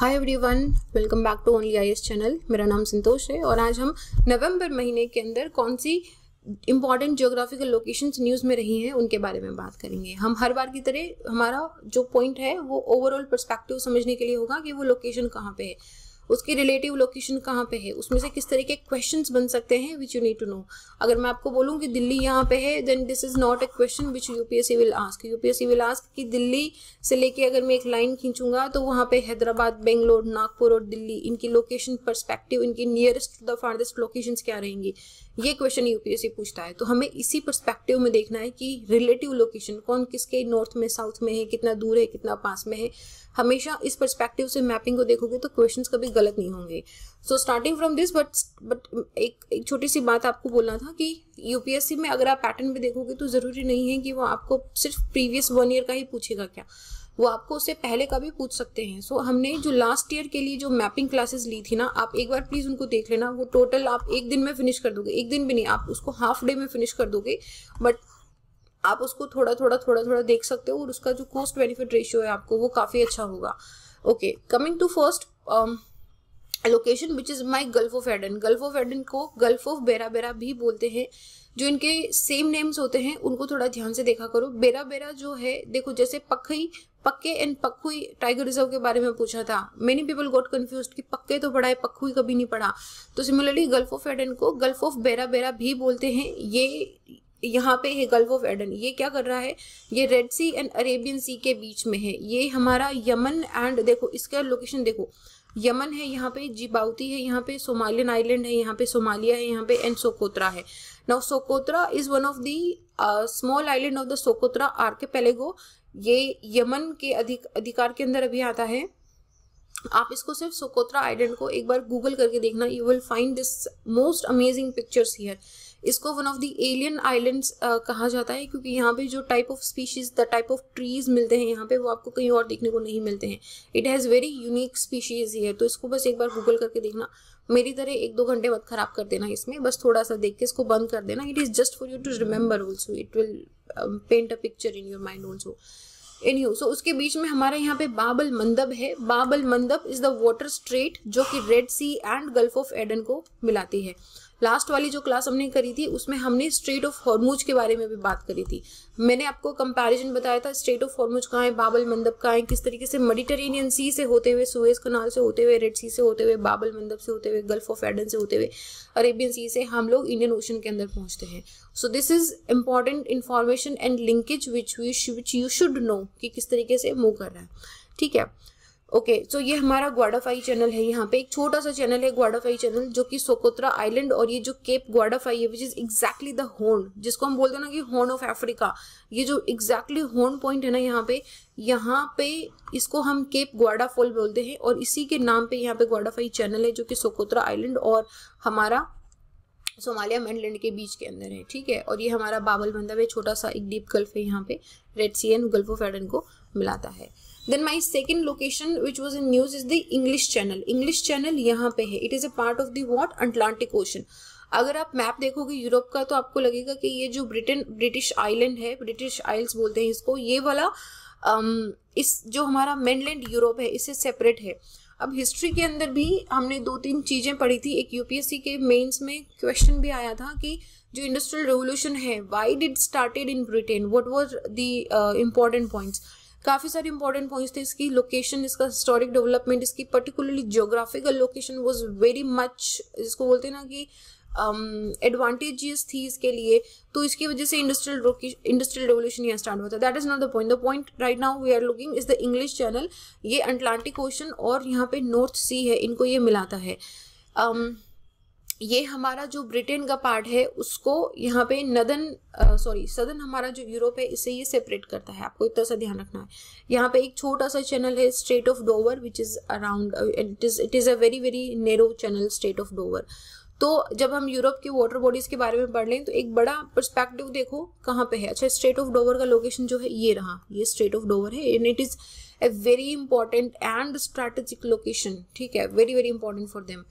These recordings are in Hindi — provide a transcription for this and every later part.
Hi everyone welcome back to only I channel मेरा नाम संतोष है और आज हम नवंबर महीने के अंदर कौन सी इंपॉर्टेंट ज्योग्राफिकल लोकेशंस न्यूज़ में रही हैं उनके बारे में बात करेंगे हम हर बार की तरह हमारा जो पॉइंट है वो ओवरऑल परस्पेक्टिव समझने के लिए होगा कि वो लोकेशन कहाँ पे है उसकी रिलेटिव लोकेशन कहाँ पे है उसमें से किस तरह के क्वेश्चन बन सकते हैं which you need to know अगर मैं आपको बोलूँ कि दिल्ली यहाँ पे है then this is not a question which UPSC will ask UPSC will ask कि दिल्ली से लेके अगर मैं एक लाइन खींचूंगा तो वहाँ पे हैदराबाद बेंगलोर नागपुर और दिल्ली इनकी लोकेशन परस्पेक्टिव इनकी नियरेस्ट द फार्देस्ट लोकेशन क्या रहेंगी ये क्वेश्चन यूपीएससी पूछता है तो हमें इसी परस्पेक्टिव में देखना है कि रिलेटिव लोकेशन कौन किसके नॉर्थ में साउथ में है कितना दूर है कितना पास में है हमेशा इस परस्पेक्टिव से मैपिंग को देखोगे तो क्वेश्चन कभी गलत नहीं होंगे so starting from this but but एक एक छोटी सी बात आपको बोलना था कि यूपीएससी में अगर आप पैटर्न भी देखोगे तो ज़रूरी नहीं है कि वो आपको सिर्फ प्रीवियस वन ईयर का ही पूछेगा क्या वो आपको उससे पहले का भी पूछ सकते हैं सो so, हमने जो लास्ट ईयर के लिए जो मैपिंग क्लासेस ली थी ना आप एक बार प्लीज़ उनको देख लेना वो टोटल आप एक दिन में फिनिश कर दोगे एक दिन भी नहीं आप उसको हाफ डे में फिनिश कर दोगे बट आप उसको थोड़ा थोड़ा थोड़ा थोड़ा देख सकते हो और उसका जो कॉस्ट बेनिफिट रेशियो है आपको वो काफ़ी अच्छा होगा okay coming to first location which is my gulf of Aden gulf of Aden को गल्फ ऑफ बेरा बेरा भी बोलते हैं जो इनके सेम नेम्स होते हैं उनको थोड़ा ध्यान से देखा करो बेरा बेरा जो है देखो जैसे पखई पक्के एंड पक्खुई टाइगर रिजर्व के बारे में पूछा था मेनी पीपल गोट कन्फ्यूज कि पक्के तो पढ़ा है पक्खुई कभी नहीं पढ़ा तो सिमिलरली गल्फ ऑफ एडन को गल्फ ऑफ बेरा बेरा भी बोलते हैं ये यहाँ पे है गल्फ ऑफ एडन ये क्या कर रहा है ये red sea and Arabian sea के बीच में है ये हमारा यमन एंड देखो इसका लोकेशन देखो यमन है यहाँ पे जिबाउती है यहाँ पे सोमालियन आइलैंड है यहाँ पे सोमालिया है यहाँ पे एंड सोकोत्रा है now Socotra is one of the small island of the Socotra archipelago ये यमन के अधिक अधिकार के अंदर अभी आता है आप इसको सिर्फ सोकोत्रा आइलैंड को एक बार गूगल करके देखना you will find this most amazing pictures here इसको one of the alien islands कहा जाता है क्योंकि यहाँ पे जो type of species the type of trees मिलते हैं यहाँ पे वो आपको कहीं और देखने को नहीं मिलते हैं it has very unique species here तो इसको बस एक बार गूगल करके देखना मेरी तरह एक दो घंटे मत खराब कर देना इसमें बस थोड़ा सा देख के इसको बंद कर देना it is just for you to remember also it will paint a picture in your mind also in you so उसके बीच में हमारे यहाँ पे बाबल मंदब है Bab el Mandeb is the water strait जो कि red sea and gulf of Aden को मिलाती है लास्ट वाली जो क्लास हमने करी थी उसमें हमने स्ट्रेट ऑफ हॉर्मूज के बारे में भी बात करी थी मैंने आपको कंपैरिजन बताया था स्ट्रेट ऑफ हॉर्मूज कहाँ है बाबल मंदब कहाँ है किस तरीके से मेडिटेरेनियन सी से होते हुए सुएज कनाल से होते हुए रेड सी से होते हुए बाबल मंदब से होते हुए गल्फ ऑफ एडन से होते हुए अरेबियन सी से हम लोग इंडियन ओशन के अंदर पहुँचते हैं so this is important information and linkage which which you should know कि किस तरीके से मूव कर रहा है ठीक है ओके okay, सो so ये हमारा ग्वाडाफाई चैनल है यहाँ पे एक छोटा सा चैनल है ग्वाडाफाई चैनल जो कि सोकोत्रा आइलैंड और ये जो केप ग्वाडाफाई है which is exactly the horn जिसको हम बोलते हैं ना कि हॉर्न ऑफ अफ्रीका ये जो एग्जैक्टली हॉर्न पॉइंट है ना यहाँ पे यहाँ पे इसको हम केप ग्वाडाफॉल बोलते हैं और इसी के नाम पे यहाँ पे ग्वाडाफाई चैनल है जो कि सोकोत्रा आइलैंड और हमारा सोमालिया मैनलैंड के बीच के अंदर है ठीक है और ये हमारा बाबल बंदा है छोटा सा एक डीप गल्फ है यहाँ पे red sea and gulf of Aden को मिलाता है then my second location which was in news is the English channel English channel यहाँ पे है it is a part of the what Atlantic ocean अगर आप मैप देखोगे यूरोप का तो आपको लगेगा कि ये जो ब्रिटेन ब्रिटिश आइलैंड है ब्रिटिश आइल्स बोलते हैं इसको ये वाला अम, इस जो हमारा मेनलैंड यूरोप है इससे सेपरेट है अब हिस्ट्री के अंदर भी हमने दो तीन चीज़ें पढ़ी थी एक यूपीएससी के मेंस में क्वेश्चन भी आया था कि जो इंडस्ट्रियल रेवोल्यूशन है why did started in Britain what was the important points काफ़ी सारे इंपॉर्टेंट पॉइंट्स थे इसकी लोकेशन इसका हिस्टोरिक डेवलपमेंट इसकी particularly geographical location was very much जिसको बोलते हैं ना कि एडवांटेजेस um, थी इसके लिए तो इसकी वजह से इंडस्ट्रियल इंडस्ट्रियल रेवोल्यूशन यहाँ स्टार्ट हुआ था that is not the point the point right now we are looking is the English channel ये अटलांटिक ओशन और यहाँ पे नॉर्थ सी है इनको ये मिलाता है um, ये हमारा जो ब्रिटेन का पार्ट है उसको यहाँ पे नदन सॉरी सदन हमारा जो यूरोप है इससे ये सेपरेट करता है आपको इतना सा ध्यान रखना है यहाँ पे एक छोटा सा चैनल है strait of Dover which is around it is it is a very very narrow channel strait of Dover तो जब हम यूरोप के वाटर बॉडीज़ के बारे में पढ़ लें तो एक बड़ा परस्पेक्टिव देखो कहाँ पे है अच्छा स्टेट ऑफ डोवर का लोकेशन जो है ये रहा ये स्टेट ऑफ डोवर है and it is a very important and strategic location ठीक है very very important for them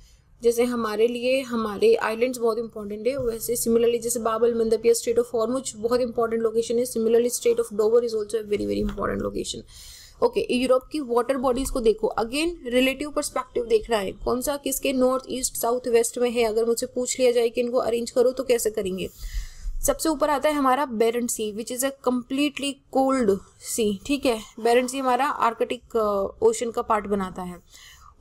जैसे हमारे लिए हमारे आइलैंड्स बहुत इंपॉर्टेंट है वैसे सिमिलरली जैसे बाबल मंदप या स्टेट ऑफ फॉर्मुच बहुत इंपॉर्टेंट लोकेशन है similarly strait of Dover is also very very important location okay Europe की वाटर बॉडीज को देखो अगेन रिलेटिव देख देखना है कौन सा किसके नॉर्थ ईस्ट साउथ वेस्ट में है अगर मुझसे पूछ लिया जाए कि इनको अरेंज करो तो कैसे करेंगे सबसे ऊपर आता है हमारा Barents sea which is a completely cold sea ठीक है बेरन सी हमारा आर्कटिक ओशन का पार्ट बनाता है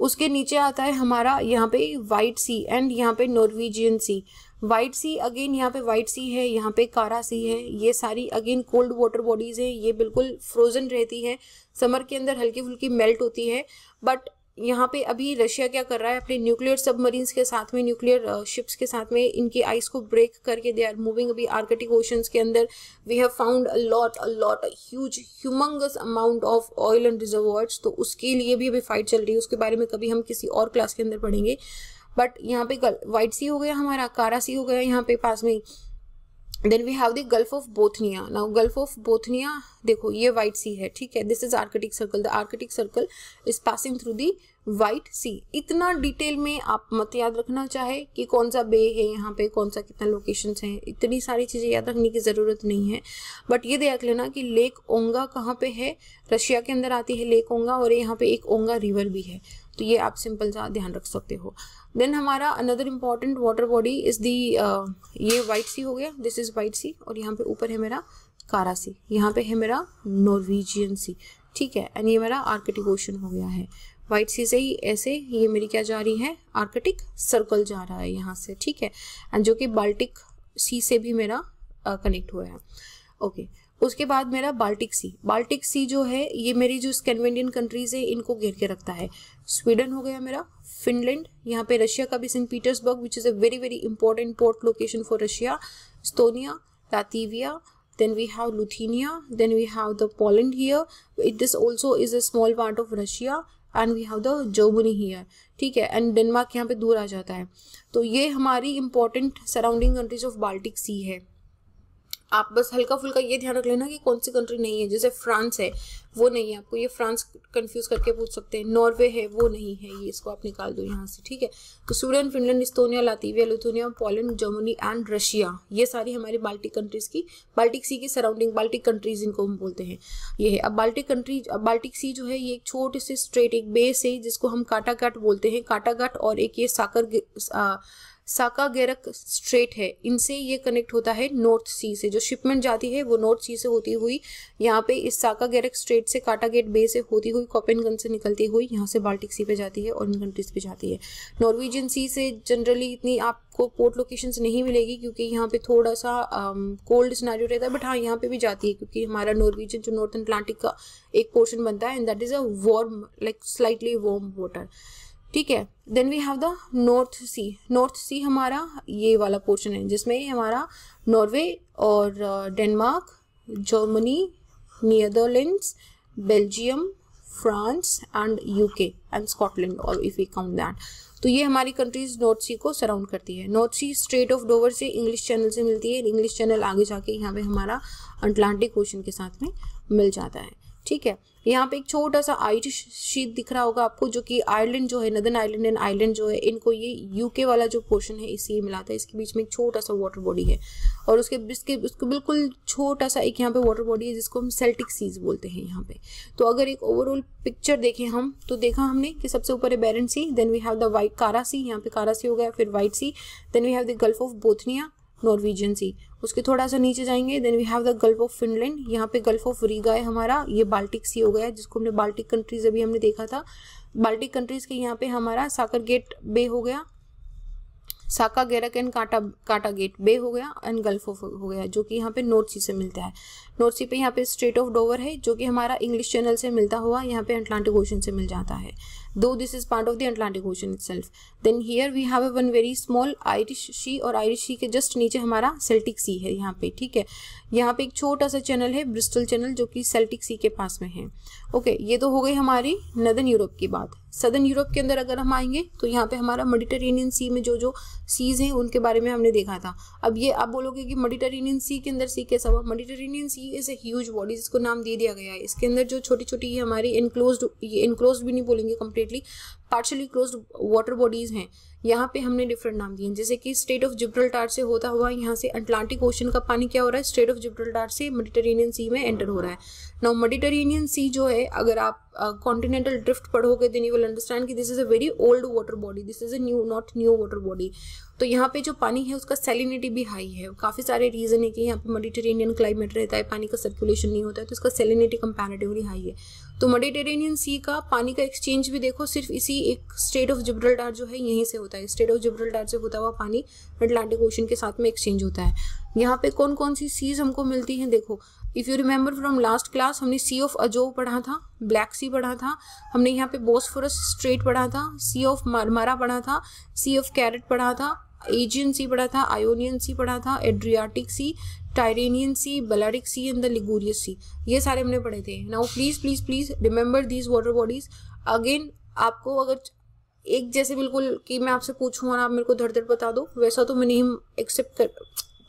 उसके नीचे आता है हमारा यहाँ पे वाइट सी एंड यहाँ पे Norwegian sea white sea again यहाँ पे वाइट सी है यहाँ पे कारा सी है ये सारी अगेन कोल्ड वाटर बॉडीज़ हैं ये बिल्कुल फ्रोजन रहती है समर के अंदर हल्की फुल्की मेल्ट होती है बट यहाँ पे अभी रशिया क्या कर रहा है अपने न्यूक्लियर सबमरीन्स के साथ में न्यूक्लियर शिप्स के साथ में इनके आइस को ब्रेक करके दे आर मूविंग अभी आर्कटिक ओशंस के अंदर we have found a lot a lot huge humongous amount of oil and reservoirs तो उसके लिए भी अभी फाइट चल रही है उसके बारे में कभी हम किसी और क्लास के अंदर पढ़ेंगे बट यहाँ पे वाइट सी हो गया हमारा कारा सी हो गया यहाँ पे पास में then we have the gulf of Bothnia now gulf of Bothnia देखो ये वाइट सी है ठीक है this is Arctic circle the Arctic circle is passing through the white sea इतना डिटेल में आप मत याद रखना चाहे कि कौन सा बे है यहाँ पे कौन सा कितना लोकेशन है इतनी सारी चीज़ें याद रखने की ज़रूरत नहीं है बट ये देख लेना कि लेक ओंगा कहाँ पे है रशिया के अंदर आती है लेक ओंगा और यहाँ पे एक ओंगा रिवर भी है तो ये आप सिंपल सा ध्यान रख सकते हो देन हमारा another important water body is the ये वाइट सी हो गया दिस इज़ वाइट सी और यहाँ पे ऊपर है मेरा कारा सी यहाँ पे है मेरा नॉर्वेजियन सी ठीक है एंड ये मेरा आर्कटिक ओशन हो गया है वाइट सी से ही ऐसे ये मेरी क्या जा रही है आर्कटिक सर्कल जा रहा है यहाँ से ठीक है एंड जो कि बाल्टिक सी से भी मेरा कनेक्ट uh, हुआ है ओके okay. उसके बाद मेरा बाल्टिक सी बाल्टिक सी जो है ये मेरी जो स्कैंडिनेवियन कंट्रीज है इनको घेर के रखता है स्वीडन हो गया मेरा फिनलैंड यहाँ पे रशिया का भी Saint Petersburg which is a very very important port location for Russia Estonia Latvia then we have Lithuania then we have the Poland here it this also is a small part of Russia and we have the Germany here ठीक है एंड डेनमार्क यहाँ पे दूर आ जाता है तो ये हमारी important surrounding countries of Baltic sea है आप बस हल्का फुल्का ये ध्यान रख लेना कि कौन सी कंट्री नहीं है जैसे फ्रांस है वो नहीं है आपको ये फ्रांस कंफ्यूज करके पूछ सकते हैं नॉर्वे है वो नहीं है ये इसको आप निकाल दो यहाँ से ठीक है तो Sweden Finland Estonia Latvia Lithuania Poland Germany and Russia ये सारी हमारी बाल्टिक कंट्रीज की बाल्टिक सी की सराउंडिंग बाल्टिक कंट्रीज इनको हम बोलते हैं ये है अब बाल्टिक कंट्री बाल्टिक सी जो है ये एक छोटे से स्ट्रेट एक बेस है जिसको हम काटाघाट बोलते हैं काटाघाट और एक ये साकर साकागेरक स्ट्रेट है इनसे ये कनेक्ट होता है नॉर्थ सी से जो शिपमेंट जाती है वो नॉर्थ सी से होती हुई यहाँ पे इस साकागेरक स्ट्रेट से काटागेट बे से होती हुई कॉपेनगंज से निकलती हुई यहाँ से बाल्टिक सी पे जाती है और इन कंट्रीज पे जाती है नॉर्वेजियन सी से जनरली इतनी आपको पोर्ट लोकेशन नहीं मिलेगी क्योंकि यहाँ पे थोड़ा सा कोल्ड um, स्नारियो रहता है बट हाँ यहाँ पे भी जाती है क्योंकि हमारा नॉर्वेजियन जो नॉर्थ अटलांटिक का एक पोर्शन बनता है and that is a warm like slightly warm water ठीक है then we have the north sea north sea हमारा ये वाला पोर्शन है जिसमें हमारा नॉर्वे और Denmark Germany Netherlands Belgium France and UK and Scotland और इफ वी काउंट दैट तो ये हमारी कंट्रीज नॉर्थ सी को सराउंड करती है north sea strait of Dover से इंग्लिश चैनल से मिलती है इंग्लिश चैनल आगे जाके यहाँ पे हमारा अटलांटिक ओशन के साथ में मिल जाता है ठीक है यहाँ पे एक छोटा सा आयरिश शीट दिख रहा होगा आपको जो कि आयरलैंड जो है नदन आयरलैंड एंड आयरलैंड जो है इनको ये यूके वाला जो पोर्शन है इसी मिलाता है इसके बीच में एक छोटा सा वाटर बॉडी है और उसके इसके उसको बिल्कुल छोटा सा एक यहाँ पे वाटर बॉडी है जिसको हम सेल्टिक सीज बोलते हैं यहाँ पे तो अगर एक ओवरऑल पिक्चर देखें हम तो देखा हमने कि सबसे ऊपर है Barents sea then we have the white Kara sea यहाँ पे कारा सी हो गया फिर white sea then we have the gulf of Bothnia Norwegian sea उसके थोड़ा सा नीचे जाएंगे then we have the gulf of Finland यहाँ पे गल्फ ऑफ रीगा है हमारा ये बाल्टिक सी हो गया जिसको हमने बाल्टिक कंट्रीज अभी हमने देखा था बाल्टिक कंट्रीज के यहाँ पे हमारा साकर गेट बे हो गया साका गेरक एंड काटा काटा गेट बे हो गया एंड गल्फ ऑफ हो गया जो कि यहाँ पे नॉर्थ सी से मिलता है नॉर्थ सी पे यहाँ पे स्ट्रेट ऑफ डोवर है जो कि हमारा इंग्लिश चैनल से मिलता हुआ यहाँ पे अटलांटिक ओशन से मिल जाता है though this is part of the Atlantic Ocean itself. Then here we have a one very small Irish Sea और Irish Sea के just नीचे हमारा Celtic Sea है यहाँ पे ठीक है यहाँ पे एक छोटा सा चैनल है ब्रिस्टल चैनल जो कि Celtic Sea के पास में है ओके ये तो हो गई हमारी नदन यूरोप की बात सदन यूरोप के अंदर अगर हम आएंगे तो यहाँ पे हमारा मेडिटेरेनियन सी में जो जो सीज़ हैं उनके बारे में हमने देखा था अब ये आप बोलोगे कि मेडिटेरेनियन सी के अंदर सी कैसा हुआ Mediterranean sea is a huge body जिसको नाम दे दिया गया है इसके अंदर जो छोटी छोटी ये हमारी इनक्लोज ये इनक्लोज भी नहीं बोलेंगे completely partially close water bodies हैं यहाँ पे हमने डिफरेंट नाम दिए जैसे कि स्टेट ऑफ टार से होता हुआ यहाँ से अटलांटिक ओशन का पानी क्या हो रहा है स्टेट ऑफ टार से मेडिटेरेनियन सी में एंटर हो रहा है नाउ मेडिटेरेनियन सी जो है अगर आप कॉन्टिनेंटल ड्रिफ्ट पढ़ोगे देन यू विल अंडरस्टैंड कि this is a very old water body this is a new not new water body तो यहाँ पे जो पानी है उसका सेलिनिटी भी हाई है काफ़ी सारे रीज़न है कि यहाँ पे मेडिटेरेनियन क्लाइमेट रहता है पानी का सर्कुलेशन नहीं होता है तो उसका सेलिनिटी कंपेरेटिवली हाई है तो मेडिटेरेनियन सी का पानी का एक्सचेंज भी देखो सिर्फ इसी एक स्टेट ऑफ जिब्रल जो है यहीं से होता है स्टेट ऑफ जिब्रल से होता हुआ पानी अटलांटिक ओशन के साथ में एक्सचेंज होता है यहाँ पे कौन कौन सी सीज हमको मिलती हैं देखो if you remember from last class हमने सी ऑफ अजो पढ़ा था ब्लैक सी पढ़ा था हमने यहाँ पे बोस्फोरस स्ट्रेट पढ़ा था सी ऑफ मारमारा पढ़ा था सी ऑफ कैरेट पढ़ा था एजियन सी पढ़ा था आयोनियन सी पढ़ा था Adriatic sea Tyrrhenian sea Balearic sea and the Ligurian sea ये सारे हमने पढ़े थे now please please please remember these water bodies again आपको अगर एक जैसे बिल्कुल कि मैं आपसे पूछूँ और आप मेरे को धड़ धड़ बता दो वैसा तो मैं नहीं एक्सेप्ट कर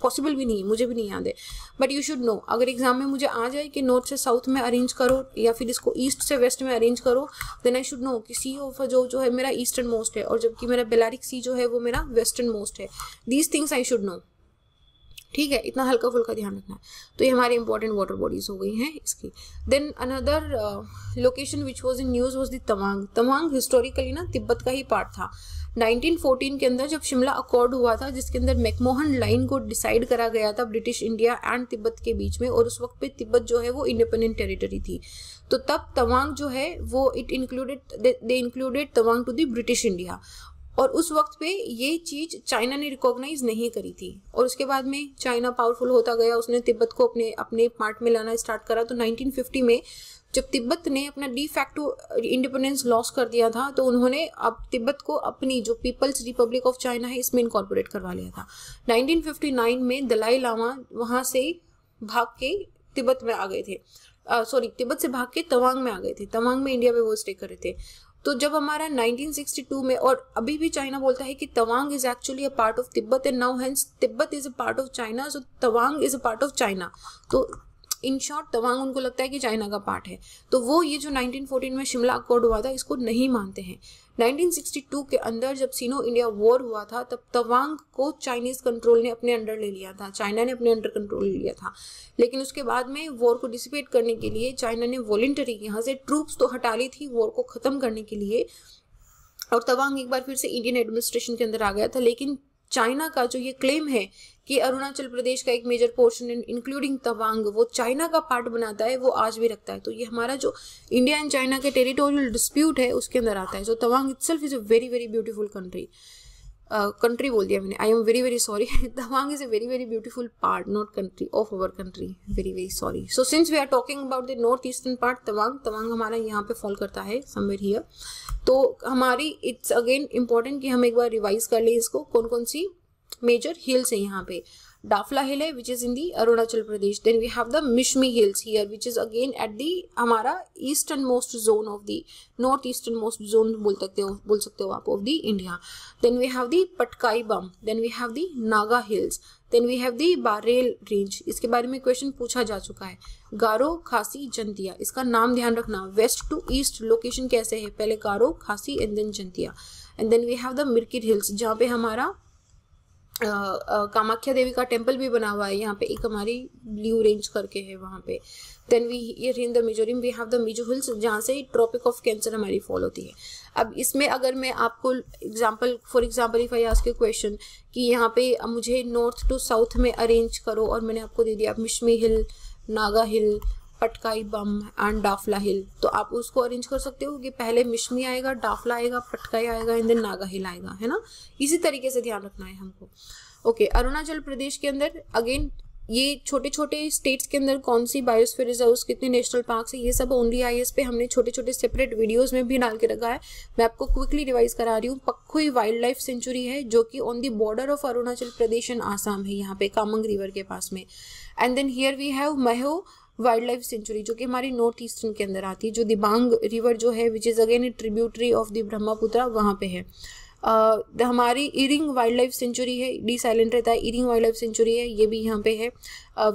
पॉसिबल भी नहीं है मुझे भी नहीं याद है बट यू शुड नो अगर एग्जाम में मुझे आ जाए कि नॉर्थ से साउथ में अरेंज करो या फिर इसको ईस्ट से वेस्ट में अरेंज करो देन आई शुड नो कि सी ऑफ जो जो है मेरा ईस्टर्न मोस्ट है और जबकि मेरा बेलारिक सी जो है वो मेरा वेस्टर्न मोस्ट है these things I should know ठीक है इतना हल्का फुल्का ध्यान रखना तो ये हमारे इंपॉर्टेंट वाटर बॉडीज़ हो गई हैं इसकी then another location which was in news was the Tawang Tawang historically ना तिब्बत का ही पार्ट था 1914 के अंदर जब शिमला अकॉर्ड हुआ था जिसके अंदर मैकमोहन लाइन को डिसाइड करा गया था ब्रिटिश इंडिया एंड तिब्बत के बीच में और उस वक्त पे तिब्बत जो है वो इंडिपेंडेंट टेरिटरी थी तो तब तवांग जो है वो it included they included Tawang to the British India और उस वक्त पे ये चीज़ चाइना ने रिकॉग्नाइज नहीं करी थी और उसके बाद में चाइना पावरफुल होता गया उसने तिब्बत को अपने अपने पार्ट में लाना स्टार्ट करा तो 1950 में जब तिब्बत ने अपना डी फैक्टो इंडिपेंडेंस लॉस कर दिया था तो उन्होंने अब तिब्बत को अपनी जो पीपल्स रिपब्लिक ऑफ चाइना है इसमें इनकॉर्पोरेट करवा लिया था 1959 में दलाई लामा वहां से भाग के तिब्बत में आ गए थे सॉरी तिब्बत से भाग के तवांग में आ गए थे तवांग में इंडिया में वो स्टे कर रहे थे तो जब हमारा 1962 में और अभी भी चाइना बोलता है कि Tawang is actually a part of Tibet and now hence Tibet is a part of China so Tawang is a part of China तो इन शॉर्ट तवांग उनको लगता है कि चाइना का पार्ट है तो वो ये जो 1914 में शिमला अकॉर्ड हुआ था इसको नहीं मानते हैं 1962 के अंदर जब सीनो इंडिया वॉर हुआ था तब तवांग को चाइनीज कंट्रोल ने अपने अंडर ले लिया था चाइना ने अपने अंडर कंट्रोल ले लिया था लेकिन उसके बाद में वॉर को डिसिपेट करने के लिए चाइना ने वॉलेंटरी यहाँ से ट्रूप्स तो हटा ली थी वॉर को ख़त्म करने के लिए और तवांग एक बार फिर से इंडियन एडमिनिस्ट्रेशन के अंदर आ गया था लेकिन चाइना का जो ये क्लेम है कि अरुणाचल प्रदेश का एक मेजर पोर्शन इंक्लूडिंग तवांग वो चाइना का पार्ट बनाता है वो आज भी रखता है तो ये हमारा जो इंडिया एंड चाइना के टेरिटोरियल डिस्प्यूट है उसके अंदर आता है so Tawang itself is a very very beautiful country country बोल दिया मैंने I am very very sorry Tawang is a very very beautiful part not country of our country very very sorry so since we are talking about the north eastern part Tawang Tawang हमारा यहाँ पे फॉल करता है समवेयर हियर तो हमारी इट्स अगेन इम्पॉर्टेंट कि हम एक बार रिवाइज कर लें इसको कौन कौन सी मेजर हिल्स है यहाँ पे Dafla hill hai, which is in the Arunachal Pradesh. Then we have the Mishmi hills here which is again at the हमारा easternmost zone of the northeasternmost zone bol sakte ho, bol sakte ho, आप of the India. Then we have the Patkai Bum. Then we have the Naga hills. Then we have the Barail range इसके बारे में क्वेश्चन पूछा जा चुका है गारो खासी जंतिया इसका नाम ध्यान रखना वेस्ट टू ईस्ट लोकेशन कैसे है पहले Garo Khasi and then Jaintia and then we have the Mikir hills जहाँ पे हमारा कामाख्या देवी का टेम्पल भी बना हुआ है यहाँ पे एक हमारी ब्लू रेंज करके है वहाँ पे then we here in the Mizoram we have the Mizo hills जहाँ से ट्रॉपिक ऑफ कैंसर हमारी फॉल होती है अब इसमें अगर मैं आपको example for example if I ask a question कि यहाँ पे मुझे नॉर्थ टू साउथ में अरेंज करो और मैंने आपको दे दिया Mishmi hill Naga hill Patkai Bum and Dafla hill तो आप उसको अरेंज कर सकते हो कि पहले मिशमी आएगा डाफला आएगा पटकाई आएगा एंड देन नागा हिल आएगा है ना इसी तरीके से ध्यान रखना है हमको ओके okay, अरुणाचल प्रदेश के अंदर अगेन ये छोटे छोटे स्टेट्स के अंदर कौन सी बायोस्फीयर रिजर्व्स कितने नेशनल पार्क है ये सब ओनली आई पे हमने छोटे छोटे सेपरेट वीडियोस में भी डाल के रखा है मैं आपको क्विकली रिवाइज करा रही हूँ पक्खुई वाइल्ड लाइफ सेंचुरी है जो कि on the border of Arunachal Pradesh and Assam है यहाँ पे कामंग रिवर के पास में and then here we have Mehao wildlife sanctuary जो कि हमारी नॉर्थ ईस्टर्न के अंदर आती है जो दिबांग रिवर जो है which is again a tributary of the Brahmaputra वहाँ पे है Uh, हमारी इरिंग वाइल्ड लाइफ सेंचुरी है डी साइलेंट रहता है इरिंग वाइल्ड लाइफ सेंचुरी है ये भी यहाँ पे है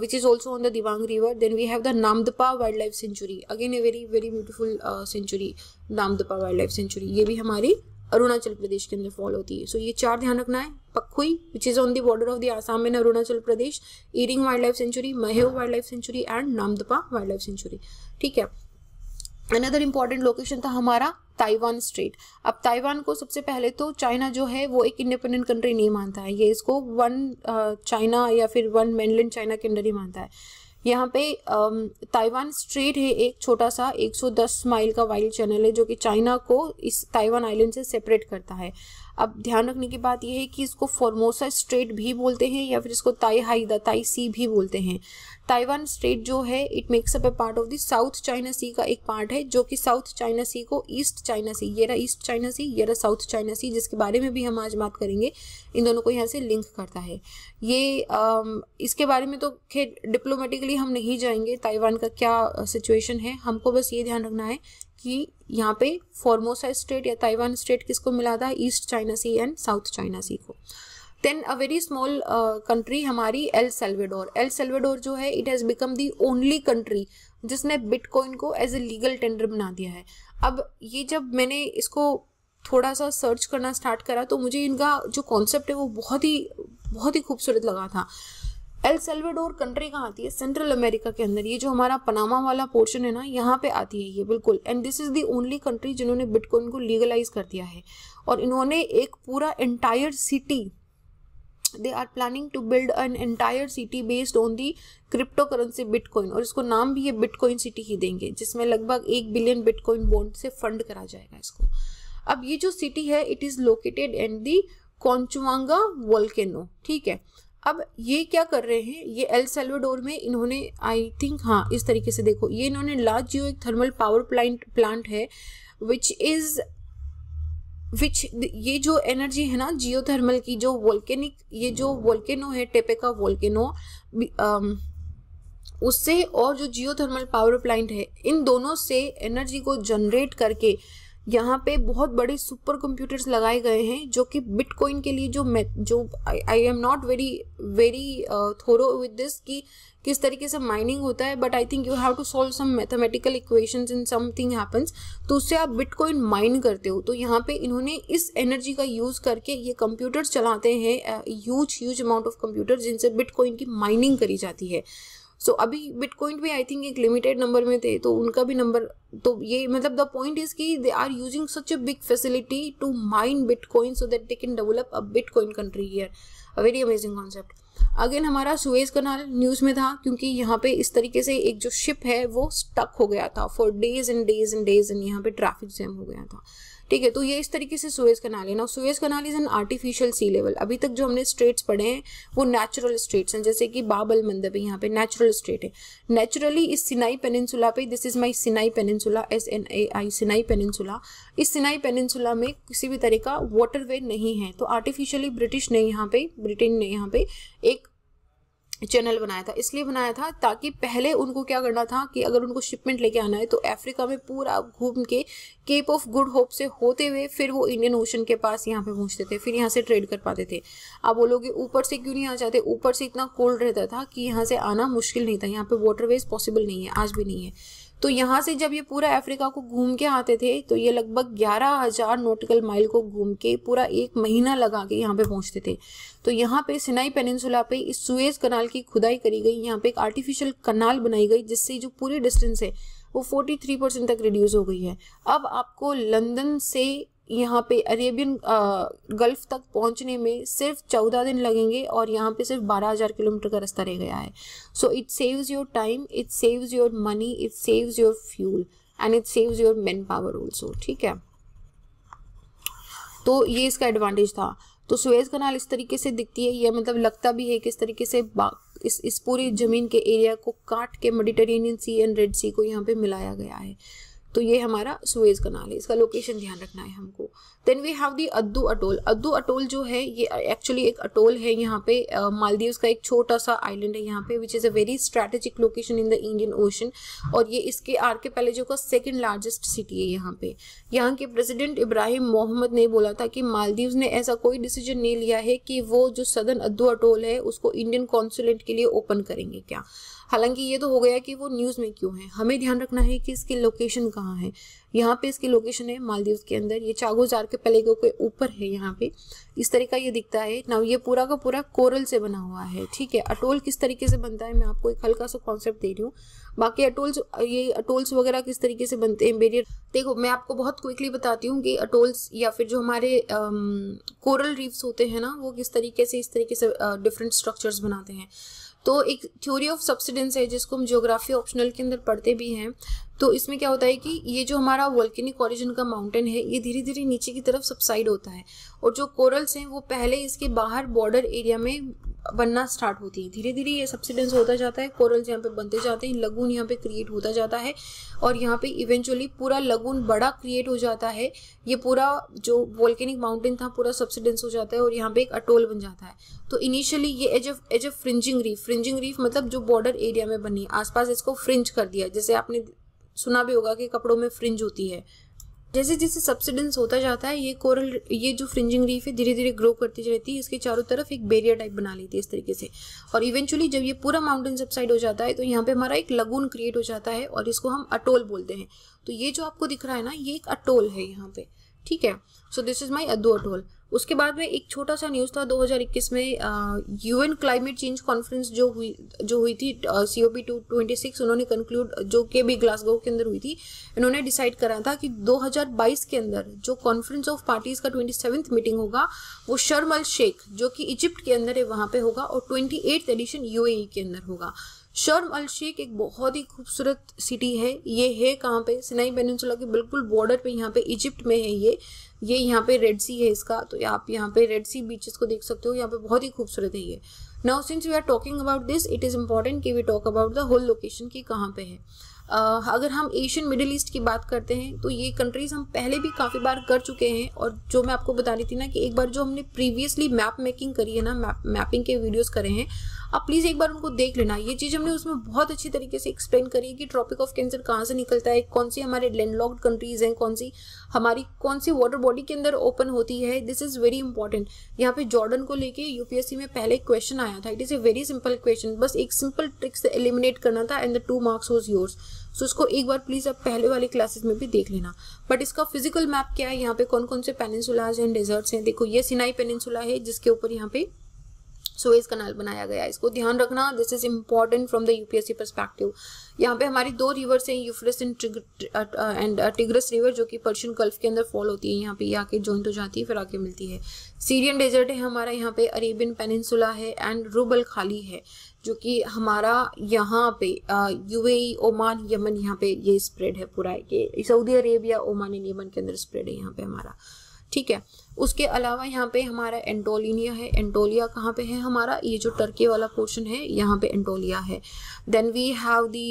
which is also on the Dibang river then we have the Namdapha wildlife sanctuary again a very very beautiful sanctuary Namdapha wildlife sanctuary ये भी हमारी अरुणाचल प्रदेश के अंदर फॉल होती है सो so, ये चार ध्यान रखना है Pakhui which is on the border of the Assam and Arunachal Pradesh Ering wildlife sanctuary Mehao wildlife sanctuary and Namdapha wildlife sanctuary ठीक है अनदर इंपॉर्टेंट लोकेशन था हमारा ताइवान स्ट्रेट अब ताइवान को सबसे पहले तो चाइना जो है वो एक इंडिपेंडेंट कंट्री नहीं मानता है ये इसको वन चाइना uh, या फिर वन मेनलैंड चाइना के अंडर ही मानता है यहाँ पे ताइवान स्ट्रेट है एक छोटा सा 110 माइल का वाइल्ड चैनल है जो कि चाइना को इस ताइवान आइलैंड से सेपरेट करता है अब ध्यान रखने की बात यह है कि इसको फॉर्मोसा स्ट्रेट भी बोलते हैं या फिर इसको ताई हाई द ताई सी भी बोलते हैं ताइवान स्ट्रेट जो है it makes up a part of the south China sea का एक पार्ट है जो कि साउथ चाइना सी को ईस्ट चाइना सी ये रहा ईस्ट चाइना सी ये रहा साउथ चाइना सी जिसके बारे में भी हम आज बात करेंगे इन दोनों को यहाँ से लिंक करता है ये अम, इसके बारे में तो खैर डिप्लोमेटिकली हम नहीं जाएंगे ताइवान का क्या सिचुएशन है हमको बस ये ध्यान रखना है कि यहाँ पे फॉर्मोसा स्टेट या ताइवान स्टेट किसको मिला था east China C and south China सी को then a very small country हमारी एल सेल्वेडोर एल सेल्वेडोर जो है it has become the only country जिसने बिटकॉइन को एज ए लीगल टेंडर बना दिया है अब ये जब मैंने इसको थोड़ा सा सर्च करना स्टार्ट करा तो मुझे इनका जो कॉन्सेप्ट है वो बहुत ही बहुत ही खूबसूरत लगा था एल सेल्वेडोर कंट्री कहाँ आती है सेंट्रल अमेरिका के अंदर ये जो हमारा पनामा वाला पोर्शन है ना यहाँ पे आती है ये बिल्कुल and this is the only country जिन्होंने बिटकॉइन को लीगलाइज कर दिया है और इन्होंने एक पूरा entire city they are planning to build an entire city based on the cryptocurrency bitcoin और इसको नाम भी ये बिटकॉइन सिटी ही देंगे जिसमें लगभग एक बिलियन बिटकॉइन बॉन्ड से फंड करा जाएगा इसको अब ये जो सिटी है it is located and the Conchagua volcano ठीक है अब ये क्या कर रहे हैं ये एल सेल्वाडोर में इन्होंने आई थिंक हाँ इस तरीके से देखो ये इन्होंने लार्ज जो एक थर्मल पावर प्लांट प्लांट है विच इज़ विच ये जो एनर्जी है ना जियो थर्मल की जो वोल्केनिक ये जो वोल्केनो है टेपेका वोल्केनो um, उससे और जो जियो थर्मल पावर प्लांट है इन दोनों से एनर्जी को जनरेट करके यहाँ पे बहुत बड़े सुपर कंप्यूटर्स लगाए गए हैं जो कि बिटकॉइन के लिए जो मैं जो I am not very very thorough with this कि किस तरीके से माइनिंग होता है but I think you have to solve some mathematical equations in something happens तो उससे आप बिटकॉइन माइन करते हो तो यहाँ पे इन्होंने इस एनर्जी का यूज़ करके ये कंप्यूटर्स चलाते हैं huge huge amount of computer जिनसे बिटकॉइन की माइनिंग करी जाती है सो so, अभी बिटकॉइन में आई थिंक एक लिमिटेड नंबर में थे तो उनका भी नंबर तो ये मतलब द पॉइंट इज कि they are using such a big facility to mine bitcoin so that they can develop a bitcoin country here a very amazing concept again हमारा सुएज कनाल न्यूज़ में था क्योंकि यहाँ पे इस तरीके से एक जो शिप है वो स्टक हो गया था for days and days and days and यहाँ पे ट्रैफिक जैम हो गया था ठीक है तो ये इस तरीके से सुएज कनाल है ना Suez canal is an artificial sea level अभी तक जो हमने स्ट्रेट्स पढ़े हैं वो नेचुरल स्ट्रेट्स हैं जैसे कि बाबल मंदिर है यहाँ पे नेचुरल स्ट्रेट है नेचुरली इस सिनाई पेनिनसुला पे this is my Sinai peninsula S N A I Sinai peninsula इस सिनाई पेनिनसुला में किसी भी तरह का वाटर नहीं है तो आर्टिफिशियली ब्रिटिश ने यहाँ पे ब्रिटेन ने यहाँ पे एक चैनल बनाया था इसलिए बनाया था ताकि पहले उनको क्या करना था कि अगर उनको शिपमेंट लेके आना है तो अफ्रीका में पूरा घूम के केप ऑफ गुड होप से होते हुए फिर वो इंडियन ओशन के पास यहाँ पे पहुँचते थे फिर यहाँ से ट्रेड कर पाते थे आप बोलोगे ऊपर से क्यों नहीं आ जाते ऊपर से इतना कोल्ड रहता था कि यहाँ से आना मुश्किल नहीं था यहाँ पर वाटरवेज पॉसिबल नहीं है आज भी नहीं है तो यहाँ से जब ये पूरा अफ्रीका को घूम के आते थे तो ये लगभग ग्यारह हजार नोटिकल माइल को घूम के पूरा एक महीना लगा के यहाँ पे पहुँचते थे तो यहाँ पे सिनाई पेनिनसुला पे इस सुएज कनाल की खुदाई करी गई यहाँ पे एक आर्टिफिशियल कनाल बनाई गई जिससे जो पूरी डिस्टेंस है वो 43 परसेंट तक रिड्यूस हो गई है अब आपको लंदन से यहाँ पे अरेबियन गल्फ तक पहुँचने में सिर्फ चौदह दिन लगेंगे और यहाँ पे सिर्फ बारह हज़ार किलोमीटर का रास्ता रह गया है so it saves your time it saves your money it saves your fuel and it saves your manpower also ठीक है तो ये इसका एडवांटेज था तो सुएज कनाल इस तरीके से दिखती है यह मतलब लगता भी है कि इस तरीके से इस इस पूरी ज़मीन के एरिया को काट के Mediterranean sea and red sea को यहाँ पे मिलाया गया है तो ये हमारा सुएज कनाल है इसका लोकेशन ध्यान रखना है हमको then we have the Addu atoll Addu atoll जो है ये एक्चुअली एक अटोल है यहाँ पे मालदीव्स का एक छोटा सा आइलैंड है यहाँ पे which is a very strategic location in the Indian ocean और ये इसके आर के पैलेजो का सेकेंड लार्जेस्ट सिटी है यहाँ पे यहाँ के प्रेसिडेंट इब्राहिम मोहम्मद ने बोला था कि मालदीव्स ने ऐसा कोई डिसीजन नहीं लिया है कि वो जो सदन अद्दू अटोल है उसको इंडियन कॉन्सुलेंट के लिए ओपन करेंगे क्या हालांकि ये तो हो गया कि वो न्यूज़ में क्यों है हमें ध्यान रखना है कि इसकी लोकेशन कहाँ है यहाँ पे इसकी लोकेशन है मालदीव के अंदर ये चागोजार के पलेगो के ऊपर है यहाँ पे इस तरह का ये दिखता है ना ये पूरा का पूरा कोरल से बना हुआ है ठीक है अटोल किस तरीके से बनता है मैं आपको एक हल्का सा कॉन्सेप्ट दे रही हूँ बाकी अटोल्स ये अटोल्स वगैरह किस तरीके से बनते हैं बेरियर देखो मैं आपको बहुत क्विकली बताती हूँ कि अटोल्स या फिर जो हमारे कोरल um, रीफ्स होते हैं ना वो किस तरीके से इस तरीके से डिफरेंट uh, स्ट्रक्चर्स बनाते हैं तो एक थ्योरी ऑफ सब्सिडेंस है जिसको हम जियोग्राफी ऑप्शनल के अंदर पढ़ते भी हैं तो इसमें क्या होता है कि ये जो हमारा वॉल्केनिक ऑरिजन का माउंटेन है ये धीरे धीरे नीचे की तरफ सबसाइड होता है और जो कोरल्स हैं वो पहले इसके बाहर बॉर्डर एरिया में बनना स्टार्ट होती है धीरे धीरे ये सब्सिडेंस होता जाता है कोरल्स यहाँ पे बनते जाते हैं लगून यहाँ पे क्रिएट होता जाता है और यहाँ पे इवेंचुअली पूरा लगून बड़ा क्रिएट हो जाता है ये पूरा जो वॉल्केनिक माउंटेन था पूरा सब्सिडेंस हो जाता है और यहाँ पे एक अटोल बन जाता है तो इनिशियली ये edge of edge of fringing reef fringing reef मतलब जो बॉर्डर एरिया में बनी आसपास इसको फ्रिंज कर दिया जैसे आपने सुना भी होगा कि कपड़ों में फ्रिंज होती है जैसे जैसे सब्सिडेंस होता जाता है ये कोरल ये जो फ्रिंजिंग रीफ है धीरे धीरे ग्रो करती रहती है इसके चारों तरफ एक बेरियर टाइप बना लेती है इस तरीके से और इवेंचुअली जब ये पूरा माउंटेन सबसाइड हो जाता है तो यहाँ पे हमारा एक लगून क्रिएट हो जाता है और इसको हम अटोल बोलते हैं तो ये जो आपको दिख रहा है ना ये एक अटोल है यहाँ पे ठीक है सो दिस इज माई अदो अटोल उसके बाद में एक छोटा सा न्यूज़ था 2021 में यूएन क्लाइमेट चेंज कॉन्फ्रेंस जो हुई जो हुई थी C O P two twenty six उन्होंने कंक्लूड जो के भी ग्लासगो के अंदर हुई थी इन्होंने डिसाइड करा था कि 2022 के अंदर जो कॉन्फ्रेंस ऑफ पार्टीज का ट्वेंटी मीटिंग होगा वो शर्म अल शेख जो कि इजिप्ट के अंदर है वहाँ पे होगा और ट्वेंटी एडिशन यू के अंदर होगा शर्म अल शेख एक बहुत ही खूबसूरत सिटी है ये है कहाँ पे सिनाई पेनसुला के बिल्कुल बॉर्डर पे यहाँ पे इजिप्ट में है ये ये यहाँ पे रेड सी है इसका तो आप यहाँ पे रेड सी बीचेस को देख सकते हो यहाँ पे बहुत ही खूबसूरत है ये now since we are talking about this it is important कि we talk about the whole location की कहाँ पे है uh, अगर हम एशियन मिडिल ईस्ट की बात करते हैं तो ये कंट्रीज़ हम पहले भी काफ़ी बार कर चुके हैं और जो मैं आपको बता रही थी ना कि एक बार जो हमने प्रीवियसली मैप मेकिंग करी है ना मैप मैपिंग के वीडियोज करे हैं आप प्लीज़ एक बार उनको देख लेना ये चीज़ हमने उसमें बहुत अच्छी तरीके से एक्सप्लेन करी है कि ट्रॉपिक ऑफ कैंसर कहाँ से निकलता है कौन सी हमारे लैंडलॉक्ड कंट्रीज़ हैं कौन सी हमारी कौन सी वाटर बॉडी के अंदर ओपन होती है दिस इज़ वेरी इंपॉर्टेंट यहाँ पे जॉर्डन को लेके यूपीएससी में पहले एक क्वेश्चन आया था it is a very simple question बस एक सिंपल ट्रिक से एलिमिनेट करना था and the two marks was yours so इसको एक बार प्लीज़ आप पहले वाले क्लासेस में भी देख लेना बट इसका फिजिकल मैप क्या है यहाँ पे कौन कौन से पेनिसुलाज हैं डेजर्ट्स हैं देखो ये सिनाई पेनिसुला है जिसके ऊपर यहाँ पे इस कनाल बनाया गया है इसको ध्यान रखना this is important from the UPSC perspective यहाँ पे हमारी दो रिवर्स हैं Euphrates and and Tigris river जो कि पर्शियन गल्फ के अंदर फॉल होती है यहाँ पे ये आके ज्वाइंट हो तो जाती है फिर आके मिलती है सीरियन डेजर्ट है हमारा यहाँ पे अरेबियन पेनिनसुला है एंड रूबल खाली है जो कि हमारा यहाँ पे यू ओमान यमन यहाँ पे ये स्प्रेड है पूरा Saudi Arabia Oman and Yemen के अंदर स्प्रेड है यहाँ पे हमारा ठीक है उसके अलावा यहाँ पे हमारा एंटोलिनिया है एंटोलिया कहाँ पे है हमारा ये जो टर्की वाला पोर्शन है यहाँ पे एंटोलिया है then we have the